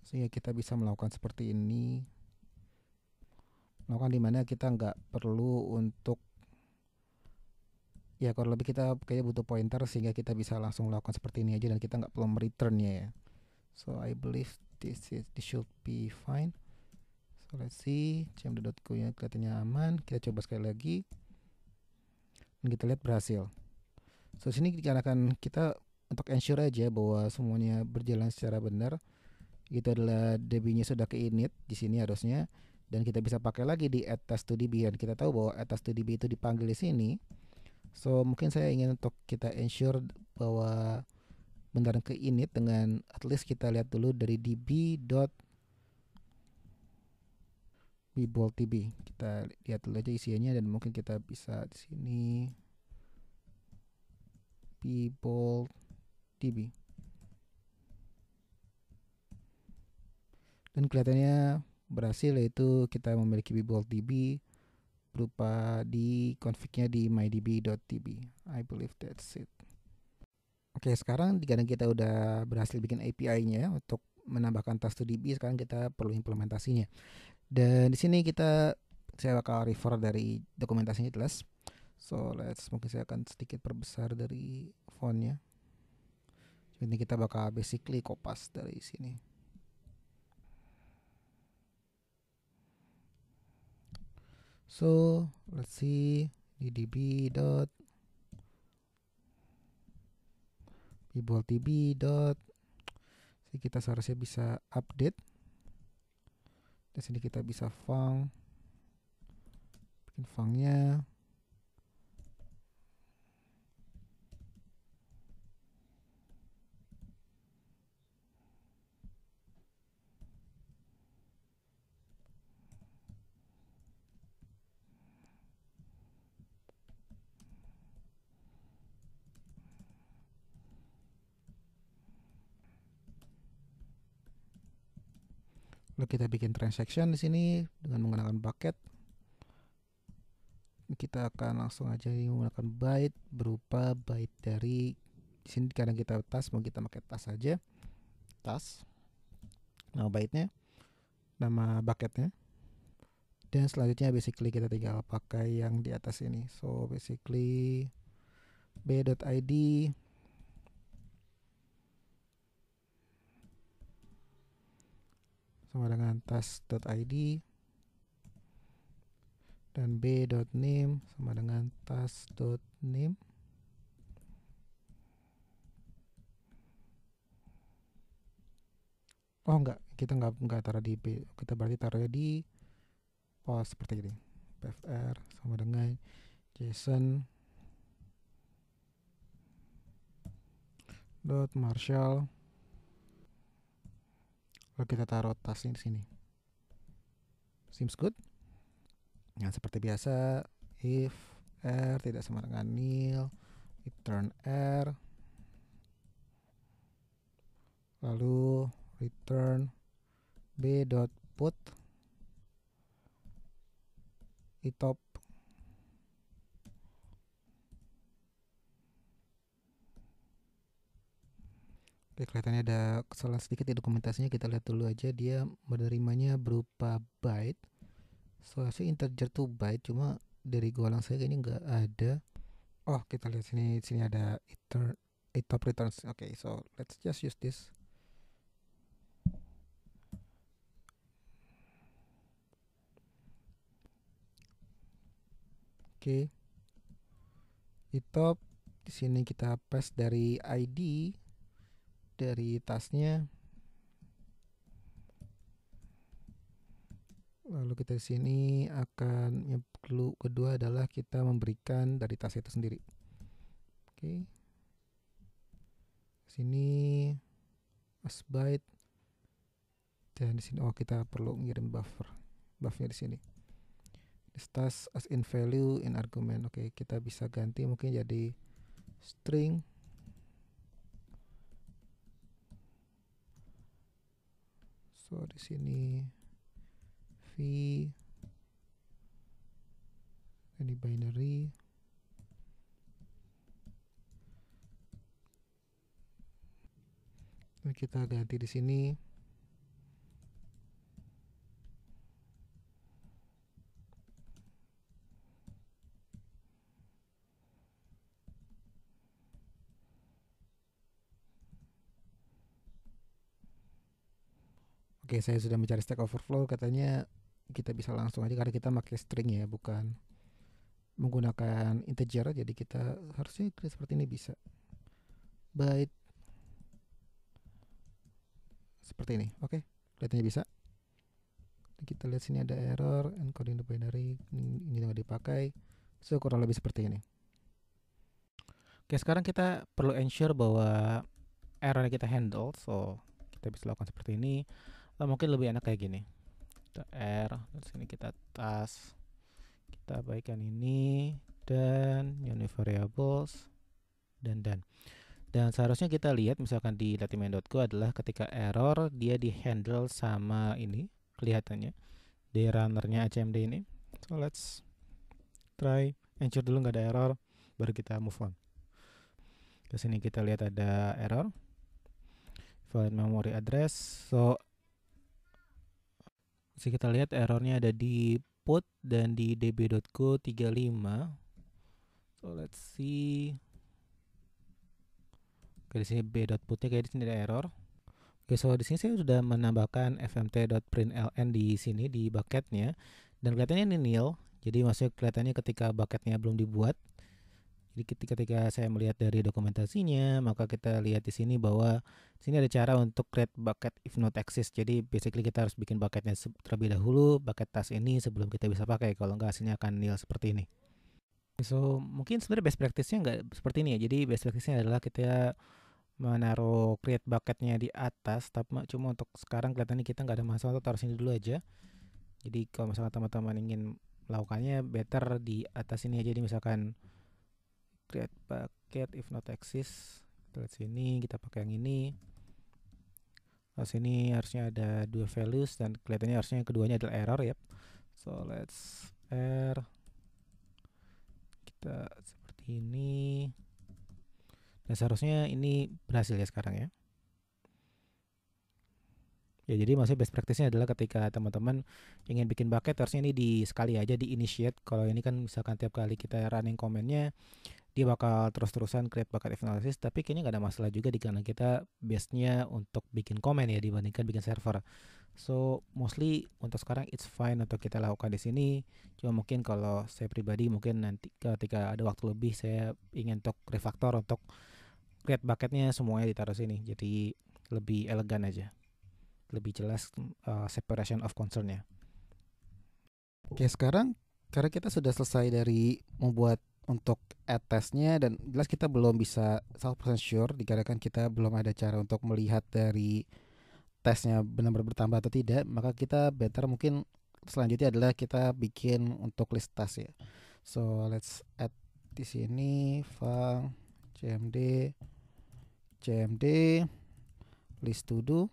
sehingga kita bisa melakukan seperti ini melakukan dimana kita nggak perlu untuk ya kalau lebih kita kayaknya butuh pointer sehingga kita bisa langsung melakukan seperti ini aja dan kita nggak perlu mereturnnya ya so I believe this is this should be fine so let's see dotku nya kelihatannya aman kita coba sekali lagi dan kita lihat berhasil so sini dikarenakan kita untuk ensure aja bahwa semuanya berjalan secara benar itu adalah DB-nya sudah ke init di sini harusnya dan kita bisa pakai lagi di atas to db dan kita tahu bahwa atas to db itu dipanggil di sini So mungkin saya ingin untuk kita ensure bahwa beneran ke init dengan at least kita lihat dulu dari db dot db kita lihat dulu aja isiannya dan mungkin kita bisa di sini db dan kelihatannya berhasil yaitu kita memiliki db lupa di config di mydb.tb I believe that's it. Oke, sekarang karena kita udah berhasil bikin API-nya untuk menambahkan task to DB, sekarang kita perlu implementasinya. Dan di sini kita saya bakal refer dari dokumentasinya jelas. So, let's mungkin saya akan sedikit perbesar dari fontnya. Ini kita bakal basically copas dari sini. So let's see ddb dot tb dot kita seharusnya bisa update di sini kita bisa fang bikin fangnya kita bikin transaction di sini dengan menggunakan bucket kita akan langsung aja menggunakan byte berupa byte dari di sini karena kita tas mau kita pakai tas aja tas nama byte-nya nama bucketnya dan selanjutnya basically kita tinggal pakai yang di atas ini so basically b.id sama dengan task.id dan b.name sama dengan task.name oh enggak kita enggak enggak taruh di b kita berarti taruhnya di pos seperti ini pfr sama dengan json dot marshall Lalu kita taruh tas ini di sini seems good nah seperti biasa if r tidak sama dengan nil return r lalu return b dot put itop Oke, kelihatannya ada kesalahan sedikit di dokumentasinya. Kita lihat dulu aja dia menerimanya berupa byte. sih integer to byte, cuma dari gua langsung kayaknya nggak ada. Oh, kita lihat sini sini ada iter itop returns. Oke, okay, so let's just use this. Oke. Okay. Itop di sini kita pass dari ID dari tasnya lalu kita di sini akan yang kedua adalah kita memberikan dari tas itu sendiri oke okay. sini as byte dan di sini oh kita perlu ngirim buffer buffnya di sini tas as in value in argument oke okay, kita bisa ganti mungkin jadi string so di sini v ini binary dan kita ganti di sini Oke, saya sudah mencari Stack Overflow, katanya kita bisa langsung aja karena kita pakai string ya, bukan menggunakan integer jadi kita harusnya seperti ini bisa byte seperti ini oke okay. kelihatannya bisa kita lihat sini ada error encoding the binary ini, ini nggak dipakai so kurang lebih seperti ini oke okay, sekarang kita perlu ensure bahwa error yang kita handle so kita bisa lakukan seperti ini atau mungkin lebih enak kayak gini kita R terus ini kita tas kita abaikan ini dan unit variables dan dan dan seharusnya kita lihat misalkan di latiman.go adalah ketika error dia di handle sama ini kelihatannya di runnernya ACMD ini so let's try ensure dulu nggak ada error baru kita move on ke sini kita lihat ada error valid memory address so bisa kita lihat errornya ada di put dan di db.co 35 so let's see oke di sini b.putnya kayak di sini ada error oke so di sini saya sudah menambahkan fmt.println di sini di bucketnya dan kelihatannya ini nil jadi maksudnya kelihatannya ketika bucketnya belum dibuat sedikit ketika saya melihat dari dokumentasinya, maka kita lihat di sini bahwa di sini ada cara untuk create bucket if not exist. Jadi basically kita harus bikin bucketnya terlebih dahulu, bucket task ini sebelum kita bisa pakai. Kalau nggak hasilnya akan nil seperti ini. So mungkin sebenarnya best practice-nya nggak seperti ini ya. Jadi best practice-nya adalah kita menaruh create bucketnya di atas, tapi cuma untuk sekarang kelihatannya kita nggak ada masalah, taruh sini dulu aja. Jadi kalau misalnya teman-teman ingin melakukannya better di atas ini aja. Jadi misalkan create bucket if not exist kita lihat sini kita pakai yang ini Nah, sini harusnya ada dua values dan kelihatannya harusnya keduanya adalah error ya. So let's r kita seperti ini. Dan seharusnya ini berhasil ya sekarang ya. Ya jadi maksudnya best practice-nya adalah ketika teman-teman ingin bikin bucket harusnya ini di sekali aja di initiate. Kalau ini kan misalkan tiap kali kita running komennya dia bakal terus-terusan create bucket analysis tapi kayaknya nggak ada masalah juga di karena kita biasanya untuk bikin komen ya dibandingkan bikin server so mostly untuk sekarang it's fine untuk kita lakukan di sini cuma mungkin kalau saya pribadi mungkin nanti ketika ada waktu lebih saya ingin untuk refactor untuk create bucketnya semuanya ditaruh sini jadi lebih elegan aja lebih jelas uh, separation of concernnya oke sekarang karena kita sudah selesai dari membuat untuk testnya dan jelas kita belum bisa 100% sure dikarenakan kita belum ada cara untuk melihat dari tesnya benar-benar bertambah atau tidak maka kita better mungkin selanjutnya adalah kita bikin untuk list test ya so let's add di sini file cmd cmd list to do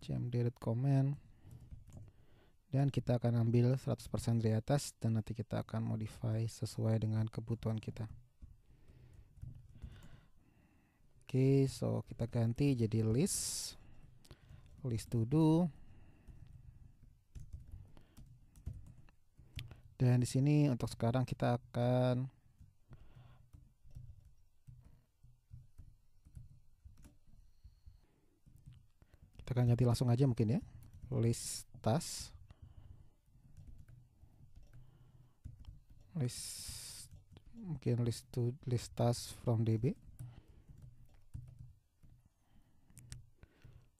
cmd.comment dan kita akan ambil 100% dari atas dan nanti kita akan modify sesuai dengan kebutuhan kita oke okay, so kita ganti jadi list list to do dan di sini untuk sekarang kita akan kita akan ganti langsung aja mungkin ya list task list mungkin list to list task from DB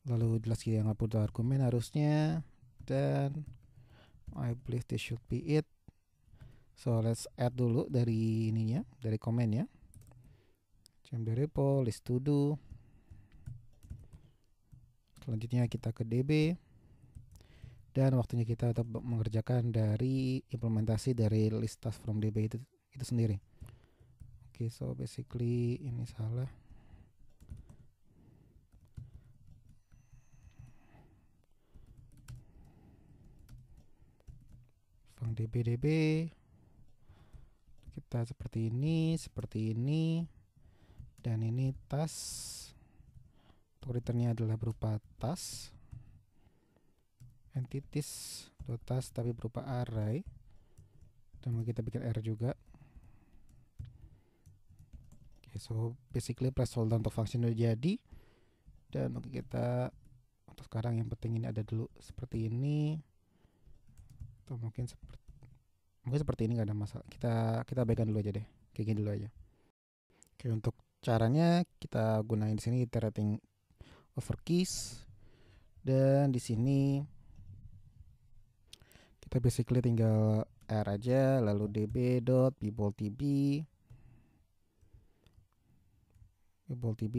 lalu jelas yang output argumen harusnya dan I believe this should be it so let's add dulu dari ininya dari komen ya dari repo list to do selanjutnya kita ke DB dan waktunya kita untuk mengerjakan dari implementasi dari list task from DB itu itu sendiri. Oke, okay, so basically ini salah. From DB DB kita seperti ini, seperti ini dan ini task. returnnya adalah berupa task entities dotas tapi berupa array dan kita bikin R juga okay, so basically placeholder untuk function udah jadi dan untuk kita untuk sekarang yang penting ini ada dulu seperti ini atau mungkin seperti mungkin seperti ini nggak ada masalah kita kita abaikan dulu aja deh kayak gini dulu aja oke okay, untuk caranya kita gunain di sini iterating over keys dan di sini kita basically tinggal R aja lalu db dot tb tb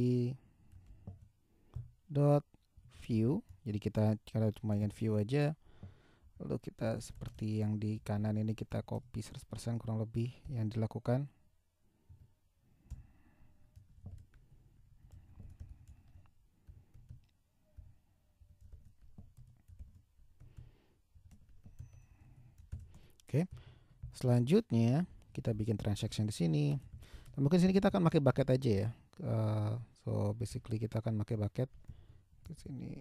dot view jadi kita cara cuma ingin view aja lalu kita seperti yang di kanan ini kita copy 100% kurang lebih yang dilakukan Oke. Selanjutnya kita bikin transaction di sini. Nah, mungkin sini kita akan pakai bucket aja ya. Uh, so basically kita akan pakai bucket di sini.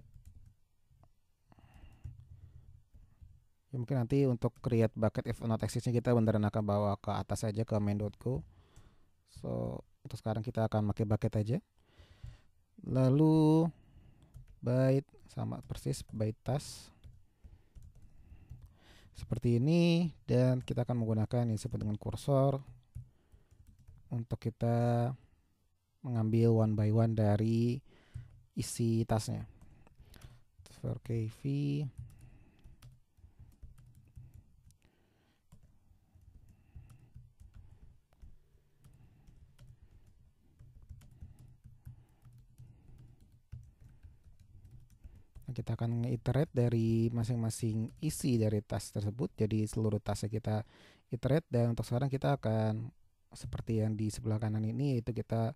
Ya, mungkin nanti untuk create bucket if not existnya kita beneran akan bawa ke atas aja ke main.go. So untuk sekarang kita akan pakai bucket aja. Lalu byte sama persis byte task seperti ini dan kita akan menggunakan yang disebut dengan kursor untuk kita mengambil one by one dari isi tasnya. okay, V. kita akan iterate dari masing-masing isi dari tas tersebut jadi seluruh tasnya kita iterate dan untuk sekarang kita akan seperti yang di sebelah kanan ini itu kita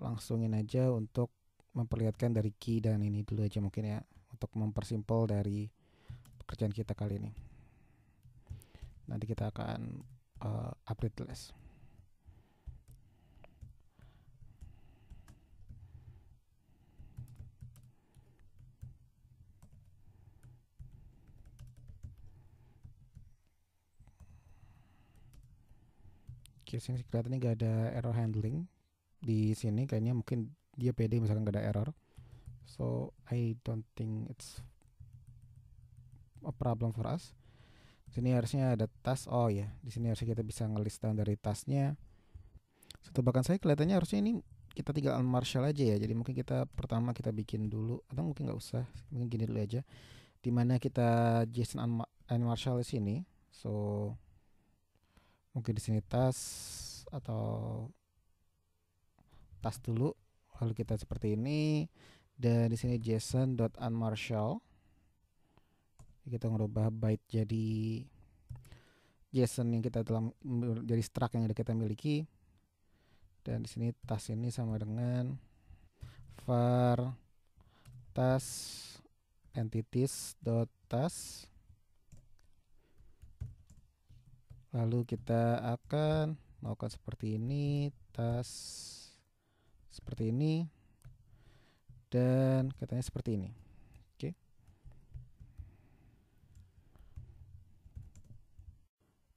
langsungin aja untuk memperlihatkan dari key dan ini dulu aja mungkin ya untuk mempersimpel dari pekerjaan kita kali ini nanti kita akan uh, update list sini kelihatannya nggak ada error handling di sini kayaknya mungkin dia pede misalkan nggak ada error so I don't think it's a problem for us sini harusnya ada task oh ya yeah. di sini harusnya kita bisa ngelist down dari tasknya satu bahkan saya kelihatannya harusnya ini kita tinggal unmarshal aja ya jadi mungkin kita pertama kita bikin dulu atau mungkin nggak usah mungkin gini dulu aja dimana kita JSON unmarshal di sini so mungkin di sini tas atau tas dulu lalu kita seperti ini dan di sini jason.unmarshal kita merubah byte jadi JSON yang kita dalam jadi struct yang kita miliki dan di sini tas ini sama dengan var tas entities dot tas lalu kita akan melakukan seperti ini tas seperti ini dan katanya seperti ini oke okay.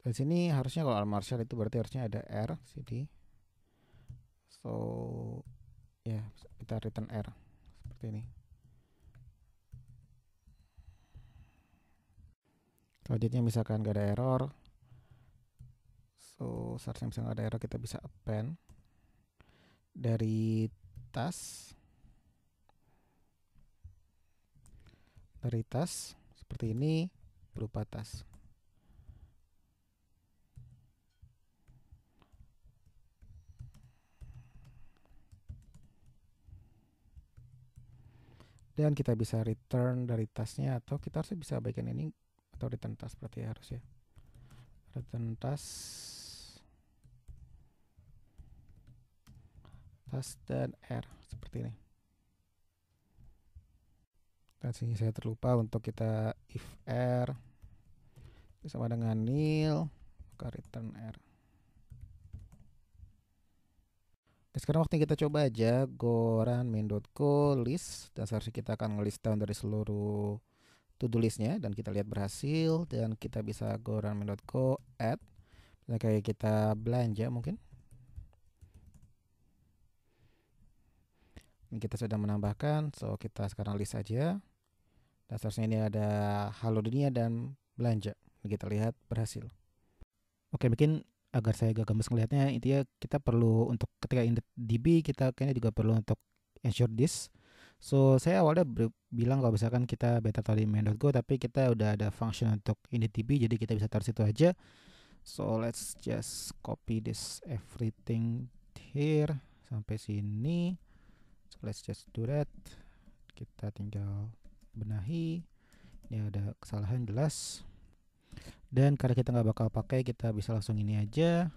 dari sini harusnya kalau marshal itu berarti harusnya ada R sini so ya yeah, kita return R seperti ini selanjutnya misalkan gak ada error so search misalnya ada error kita bisa append dari tas dari tas seperti ini berupa tas dan kita bisa return dari tasnya atau kita harus bisa bagian ini atau return tas berarti ya harus ya return tas atas dan R seperti ini dan sini saya terlupa untuk kita if R sama dengan nil maka return R Dan sekarang waktu kita coba aja goranmin.co list dan seharusnya kita akan ngelist down dari seluruh to-do listnya dan kita lihat berhasil dan kita bisa goranmin.co add dan kayak kita belanja mungkin kita sudah menambahkan so kita sekarang list aja dan seterusnya ini ada halo dunia dan belanja kita lihat berhasil oke mungkin agar saya gak gemes ngelihatnya intinya kita perlu untuk ketika in DB kita kayaknya juga perlu untuk ensure this so saya awalnya bilang kalau misalkan kita beta tadi main.go tapi kita udah ada function untuk ini DB jadi kita bisa taruh situ aja so let's just copy this everything here sampai sini let's just do that kita tinggal benahi ini ada kesalahan jelas dan karena kita nggak bakal pakai kita bisa langsung ini aja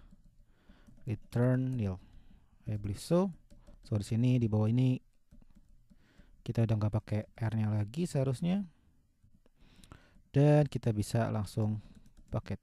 return nil I believe so so di sini di bawah ini kita udah nggak pakai r nya lagi seharusnya dan kita bisa langsung pakai.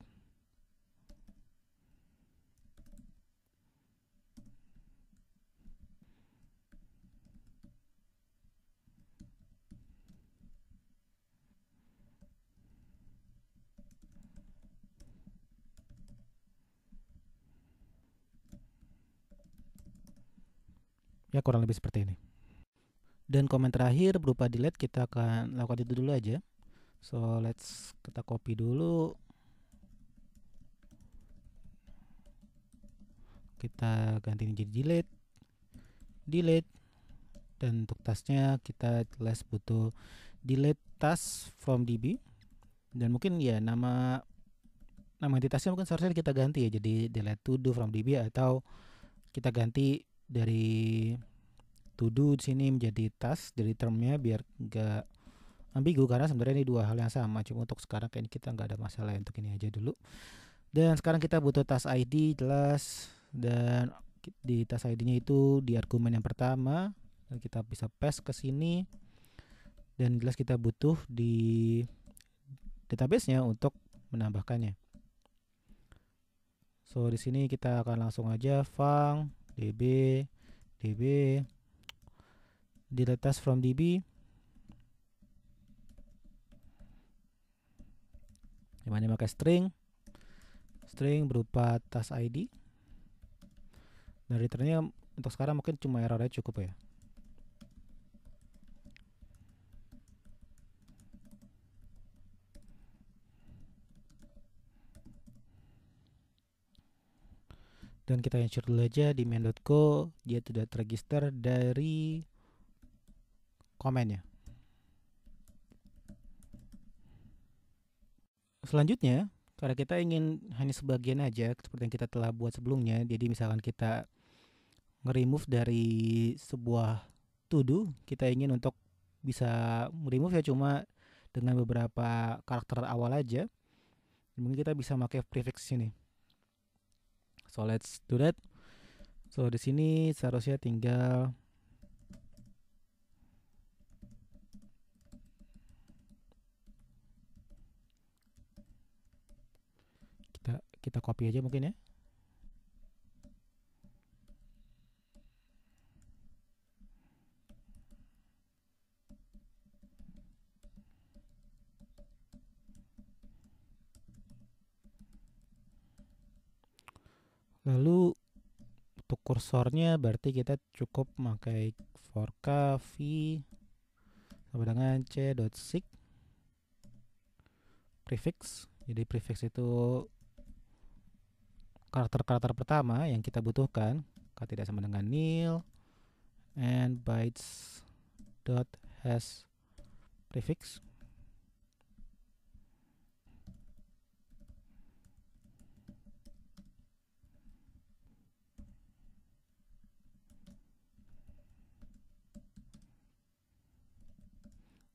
Ya kurang lebih seperti ini. Dan komen terakhir berupa delete kita akan lakukan itu dulu aja. So let's kita copy dulu. Kita ganti ini jadi delete. Delete dan untuk tasnya kita jelas butuh delete tas from DB dan mungkin ya nama nama entitasnya mungkin seharusnya kita ganti ya jadi delete to do from DB atau kita ganti dari to do di sini menjadi tas, dari termnya biar enggak ambigu karena sebenarnya ini dua hal yang sama cuma untuk sekarang kayaknya kita nggak ada masalah untuk ini aja dulu dan sekarang kita butuh tas ID jelas dan di tas ID-nya itu di argumen yang pertama dan kita bisa paste ke sini dan jelas kita butuh di database-nya untuk menambahkannya. So di sini kita akan langsung aja fang db db task from db dimana pakai string string berupa task id dan returnnya untuk sekarang mungkin cuma errornya cukup ya dan kita ensure dulu aja di main.co dia tidak terregister dari komennya selanjutnya karena kita ingin hanya sebagian aja seperti yang kita telah buat sebelumnya jadi misalkan kita nge-remove dari sebuah tudu kita ingin untuk bisa remove ya cuma dengan beberapa karakter awal aja mungkin kita bisa pakai prefix ini So let's do that. So di sini seharusnya tinggal kita kita copy aja mungkin ya. Lalu untuk kursornya berarti kita cukup memakai 4K V sama dengan c dot six prefix. Jadi prefix itu karakter-karakter pertama yang kita butuhkan. K tidak sama dengan nil and bytes dot has prefix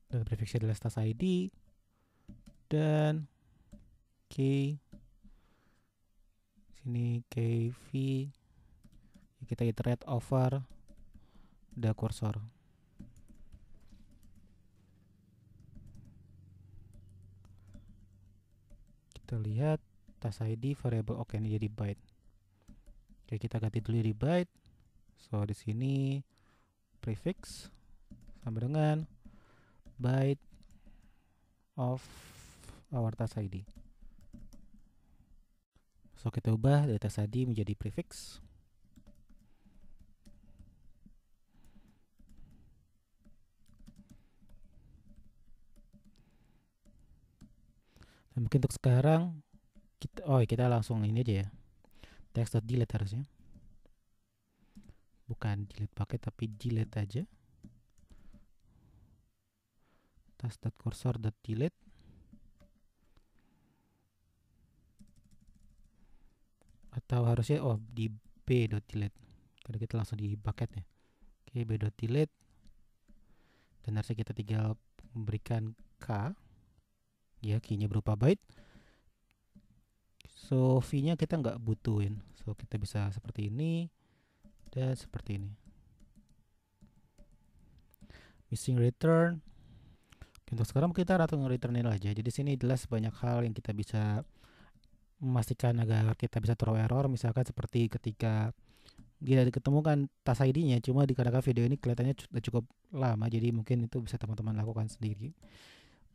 dan prefixnya adalah stas ID dan K sini KV kita iterate over the cursor kita lihat tas ID variable oke okay, ini jadi byte oke kita ganti dulu jadi byte so di sini prefix sama dengan byte of our task ID. So kita ubah dari task ID menjadi prefix. Dan mungkin untuk sekarang kita oh iya, kita langsung ini aja ya. Text.delete harusnya. Bukan delete pakai tapi delete aja task.cursor.delete atau harusnya oh di b.delete karena kita langsung di bucket ya oke b.delete dan harusnya kita tinggal memberikan k ya key-nya berupa byte so v-nya kita nggak butuhin so kita bisa seperti ini dan seperti ini missing return untuk gitu. sekarang kita langsung return nil aja. Jadi sini jelas banyak hal yang kita bisa memastikan agar kita bisa throw error misalkan seperti ketika tidak diketemukan tas ID-nya cuma dikarenakan video ini kelihatannya sudah cukup lama jadi mungkin itu bisa teman-teman lakukan sendiri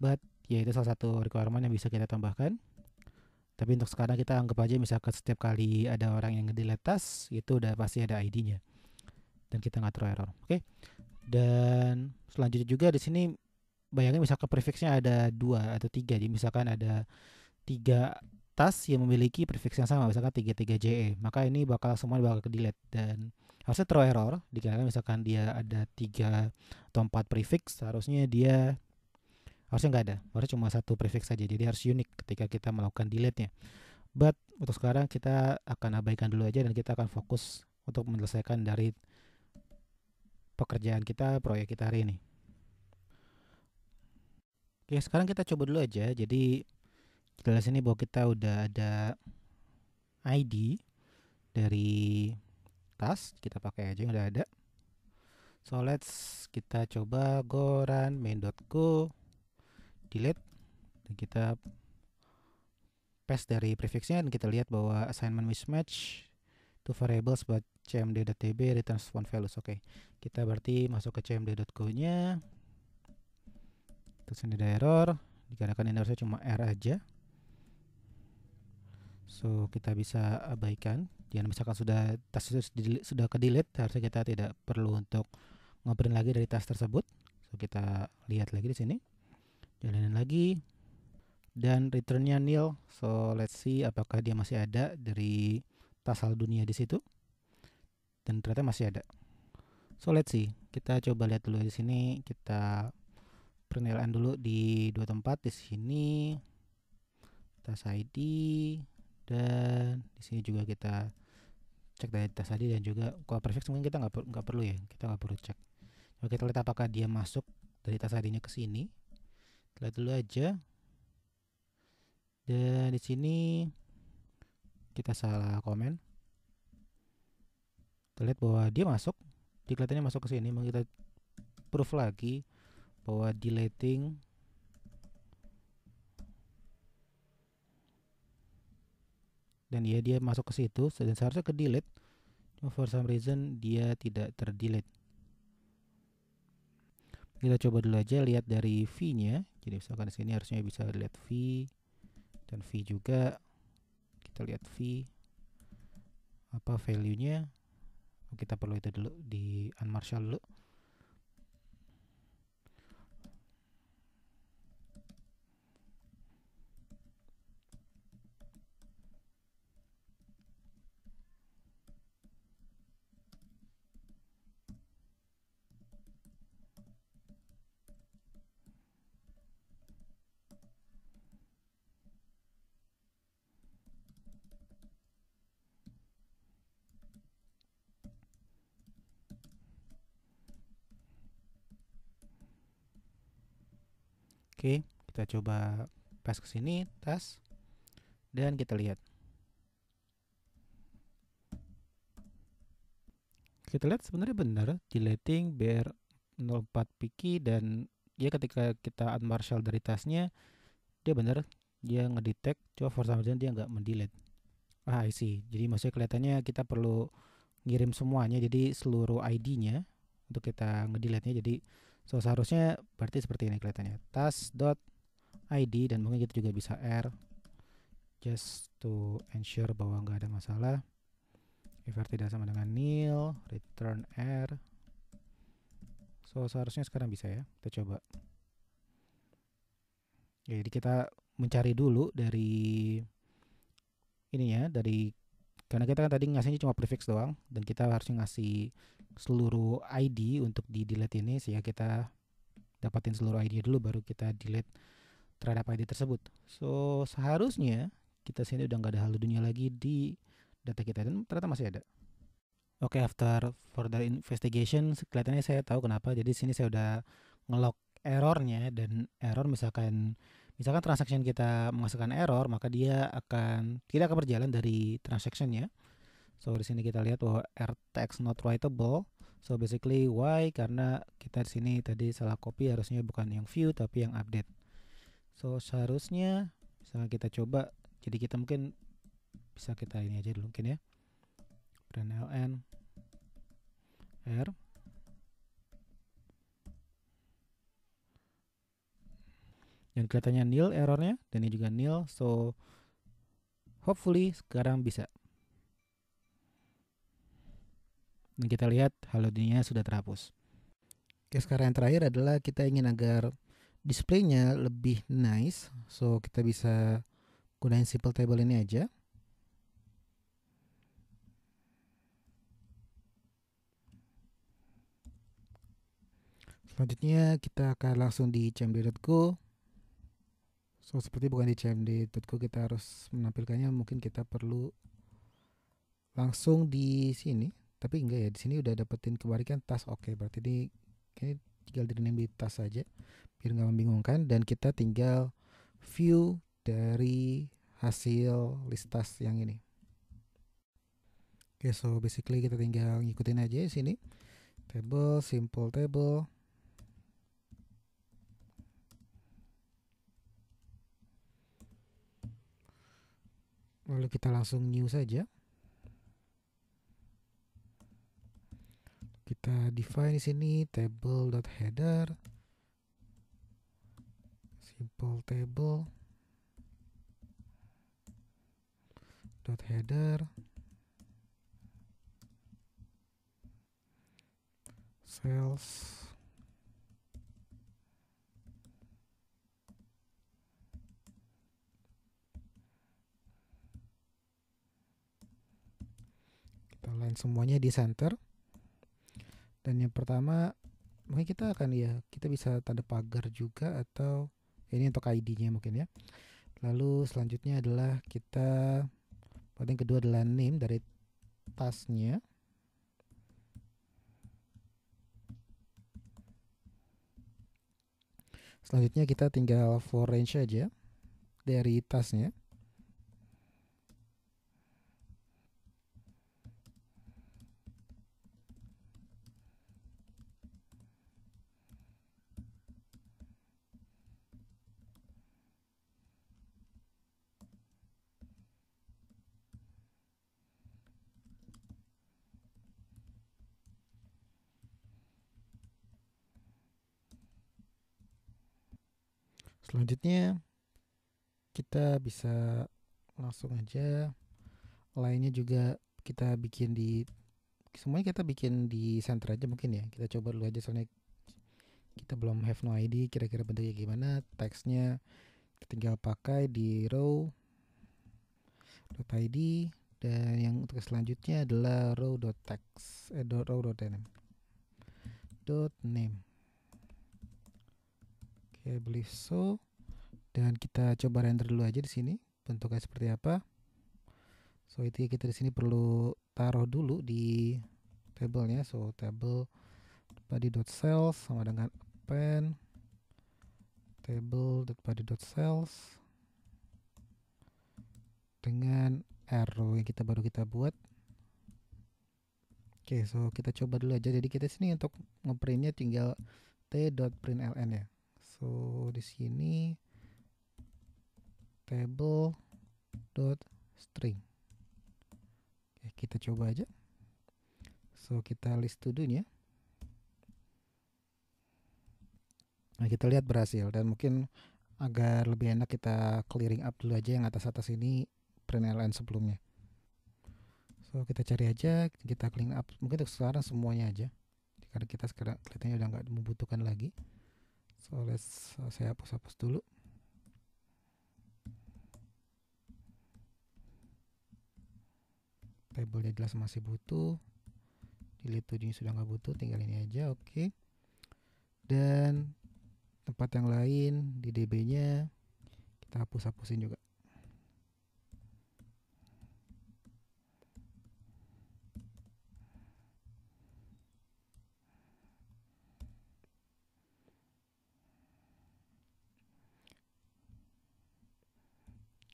but ya itu salah satu requirement yang bisa kita tambahkan tapi untuk sekarang kita anggap aja misalkan setiap kali ada orang yang ngedelete tas itu udah pasti ada ID-nya dan kita nggak throw error oke okay? dan selanjutnya juga di sini bayangin misalkan prefixnya ada dua atau tiga jadi misalkan ada tiga tas yang memiliki prefix yang sama misalkan tiga tiga JE maka ini bakal semua bakal ke delete dan harusnya throw error dikarenakan misalkan dia ada tiga atau empat prefix harusnya dia harusnya nggak ada harusnya cuma satu prefix saja jadi harus unik ketika kita melakukan delete nya but untuk sekarang kita akan abaikan dulu aja dan kita akan fokus untuk menyelesaikan dari pekerjaan kita proyek kita hari ini Oke, ya, sekarang kita coba dulu aja. Jadi jelas ini bahwa kita udah ada ID dari tas, kita pakai aja yang udah ada. So let's kita coba goran main.go delete dan kita paste dari prefixnya dan kita lihat bahwa assignment mismatch to variables buat cmd.tb returns one values. Oke. Okay. Kita berarti masuk ke cmd.go-nya ini ada error, dikarenakan saya cuma R aja. So, kita bisa abaikan. Jangan misalkan sudah tas itu sudah ke delete, harusnya kita tidak perlu untuk ngoperin lagi dari tas tersebut. So, kita lihat lagi di sini. Jalanin lagi dan returnnya nil. So, let's see apakah dia masih ada dari tas hal dunia di situ. Dan ternyata masih ada. So, let's see. Kita coba lihat dulu di sini. Kita penilaian dulu di dua tempat di sini tas ID dan di sini juga kita cek dari tas ID dan juga kalau perfect mungkin kita nggak nggak perlu ya kita nggak perlu cek coba kita lihat apakah dia masuk dari tas ID-nya ke sini lihat dulu aja dan di sini kita salah komen kita lihat bahwa dia masuk di kelihatannya masuk ke sini mau kita proof lagi bahwa deleting dan ya dia masuk ke situ dan seharusnya ke delete cuma for some reason dia tidak terdelete kita coba dulu aja lihat dari V nya jadi misalkan di sini harusnya bisa lihat V dan V juga kita lihat V apa value nya kita perlu itu dulu di unmarshal dulu Oke, kita coba pas ke sini tas dan kita lihat. Kita lihat sebenarnya benar deleting BR04 Piki dan ya ketika kita unmarshal dari tasnya dia benar dia ngedetect coba for some reason dia nggak mendelete ah I see jadi maksudnya kelihatannya kita perlu ngirim semuanya jadi seluruh ID nya untuk kita ngedelete nya jadi So seharusnya berarti seperti ini kelihatannya. id dan mungkin kita juga bisa R just to ensure bahwa nggak ada masalah. If R tidak sama dengan nil, return R. So seharusnya sekarang bisa ya. Kita coba. Jadi kita mencari dulu dari ininya dari karena kita kan tadi ngasihnya cuma prefix doang dan kita harusnya ngasih seluruh ID untuk di delete ini sehingga kita dapatin seluruh ID dulu baru kita delete terhadap ID tersebut. So seharusnya kita sini udah nggak ada hal dunia lagi di data kita dan ternyata masih ada. Oke, okay, after further investigation kelihatannya saya tahu kenapa. Jadi sini saya udah ngelock errornya dan error misalkan Misalkan transaction kita menghasilkan error, maka dia akan tidak akan berjalan dari transactionnya. So di sini kita lihat bahwa rtx not writable. So basically why? Karena kita di sini tadi salah copy harusnya bukan yang view tapi yang update. So seharusnya misalnya kita coba jadi kita mungkin bisa kita ini aja dulu mungkin ya. Brand ln r yang kelihatannya nil errornya dan ini juga nil so hopefully sekarang bisa dan kita lihat halodinya sudah terhapus Oke sekarang yang terakhir adalah kita ingin agar displaynya lebih nice so kita bisa gunain simple table ini aja Selanjutnya kita akan langsung di cmd.go So seperti bukan di CMD tutku kita harus menampilkannya mungkin kita perlu langsung di sini tapi enggak ya di sini udah dapetin kebalikan tas oke okay, berarti ini ini tinggal di name di tas saja biar nggak membingungkan dan kita tinggal view dari hasil list tas yang ini oke okay, so basically kita tinggal ngikutin aja di sini table simple table Lalu kita langsung new saja. Kita define di sini table.header simple table dot header sales kita line semuanya di center dan yang pertama mungkin kita akan ya kita bisa tanda pagar juga atau ya, ini untuk ID-nya mungkin ya lalu selanjutnya adalah kita paling kedua adalah name dari tasnya selanjutnya kita tinggal for range aja dari tasnya selanjutnya kita bisa langsung aja lainnya juga kita bikin di semuanya kita bikin di center aja mungkin ya kita coba dulu aja soalnya kita belum have no ID kira-kira bentuknya gimana teksnya tinggal pakai di row dot .id dan yang untuk selanjutnya adalah row dot text eh dot row dot name oke okay, believe so dan kita coba render dulu aja di sini bentuknya seperti apa so itu ya kita di sini perlu taruh dulu di table nya so table body cells sama dengan pen table append cells dengan arrow yang kita baru kita buat Oke, okay, so kita coba dulu aja. Jadi kita sini untuk ngeprintnya tinggal t dot print ln ya. So di sini table dot string Oke, kita coba aja so kita list to do nya nah kita lihat berhasil dan mungkin agar lebih enak kita clearing up dulu aja yang atas-atas ini print LN sebelumnya so kita cari aja kita clean up mungkin untuk sekarang semuanya aja karena kita sekarang kelihatannya udah nggak membutuhkan lagi so let's uh, saya hapus-hapus dulu Pebble jelas masih butuh delete 7 sudah nggak butuh tinggal ini aja oke okay. dan tempat yang lain di DB nya kita hapus-hapusin juga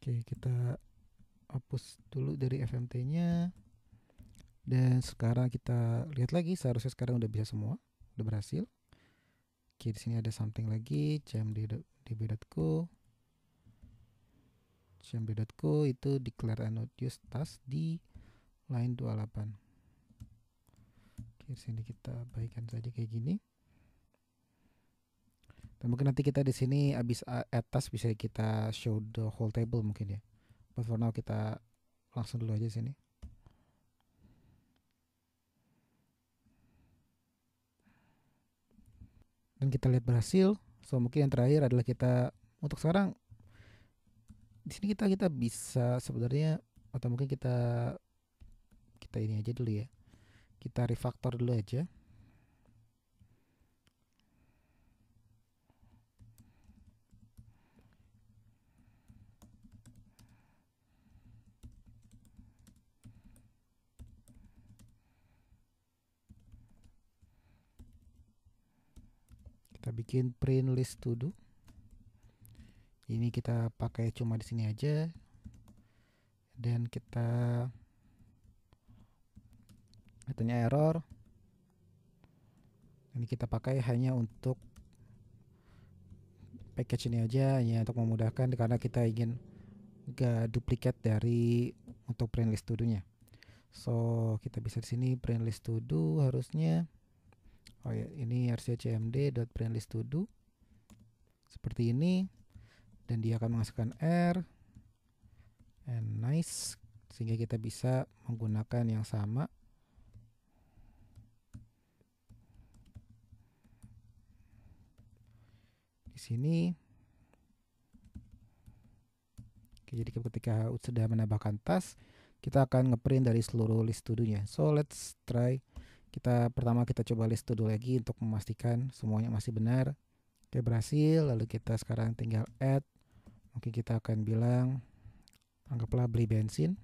Oke, kita hapus dulu dari FMT-nya dan sekarang kita lihat lagi seharusnya sekarang udah bisa semua udah berhasil oke di sini ada something lagi cmd.db.co cmd.co itu declare and not use task di line 28 oke di sini kita baikkan saja kayak gini dan mungkin nanti kita di sini habis eh, atas bisa kita show the whole table mungkin ya but for now kita langsung dulu aja sini dan kita lihat berhasil so mungkin yang terakhir adalah kita untuk sekarang di sini kita kita bisa sebenarnya atau mungkin kita kita ini aja dulu ya kita refactor dulu aja bikin print list to do ini kita pakai cuma di sini aja dan kita katanya error ini kita pakai hanya untuk package ini aja ya untuk memudahkan karena kita ingin gak duplikat dari untuk print list to do nya so kita bisa di sini print list to do harusnya Oh ya, ini rccmd.printlist2do seperti ini dan dia akan menghasilkan R and nice sehingga kita bisa menggunakan yang sama di sini Oke, jadi ketika sudah menambahkan tas kita akan ngeprint dari seluruh list to do so let's try kita pertama kita coba list to lagi untuk memastikan semuanya masih benar oke berhasil lalu kita sekarang tinggal add oke kita akan bilang anggaplah beli bensin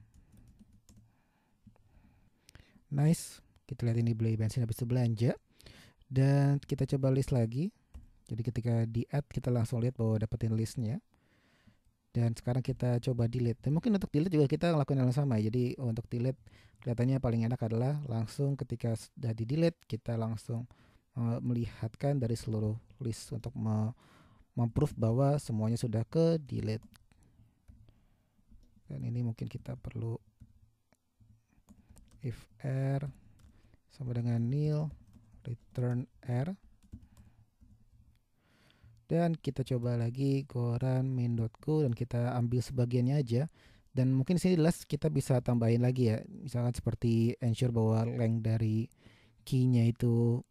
nice kita lihat ini beli bensin habis itu belanja dan kita coba list lagi jadi ketika di add kita langsung lihat bahwa dapetin listnya dan sekarang kita coba delete dan mungkin untuk delete juga kita lakukan yang sama ya. jadi untuk delete kelihatannya paling enak adalah langsung ketika sudah di delete kita langsung uh, melihatkan dari seluruh list untuk me memproof bahwa semuanya sudah ke delete dan ini mungkin kita perlu if r sama dengan nil return r dan kita coba lagi koran main.co dan kita ambil sebagiannya aja dan mungkin sini jelas kita bisa tambahin lagi ya misalkan seperti ensure bahwa iya. length dari key-nya itu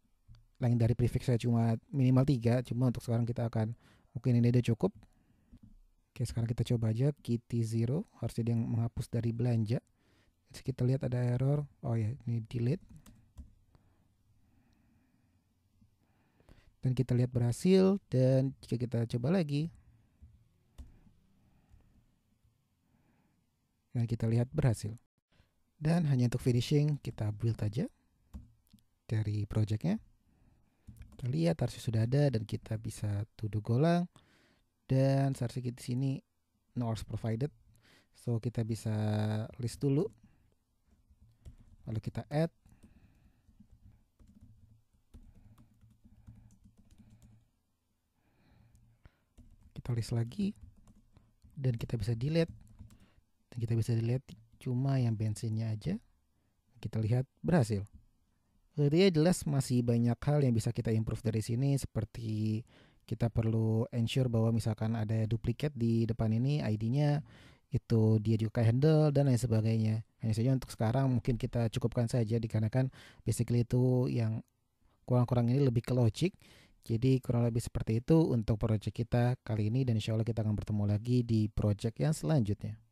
length dari prefixnya cuma minimal tiga cuma untuk sekarang kita akan mungkin ini udah cukup oke sekarang kita coba aja key kt0 harus harusnya yang menghapus dari belanja kita lihat ada error oh ya ini delete dan kita lihat berhasil dan jika kita coba lagi dan nah, kita lihat berhasil dan hanya untuk finishing kita build aja dari projectnya kita lihat harusnya sudah ada dan kita bisa tuduh golang dan seharusnya kita sini no provided so kita bisa list dulu lalu kita add kita lagi dan kita bisa delete dan kita bisa delete cuma yang bensinnya aja kita lihat berhasil jadi ya jelas masih banyak hal yang bisa kita improve dari sini seperti kita perlu ensure bahwa misalkan ada duplikat di depan ini ID-nya itu dia juga handle dan lain sebagainya. Hanya saja untuk sekarang mungkin kita cukupkan saja dikarenakan basically itu yang kurang-kurang ini lebih ke logic jadi kurang lebih seperti itu untuk project kita kali ini dan insya Allah kita akan bertemu lagi di project yang selanjutnya.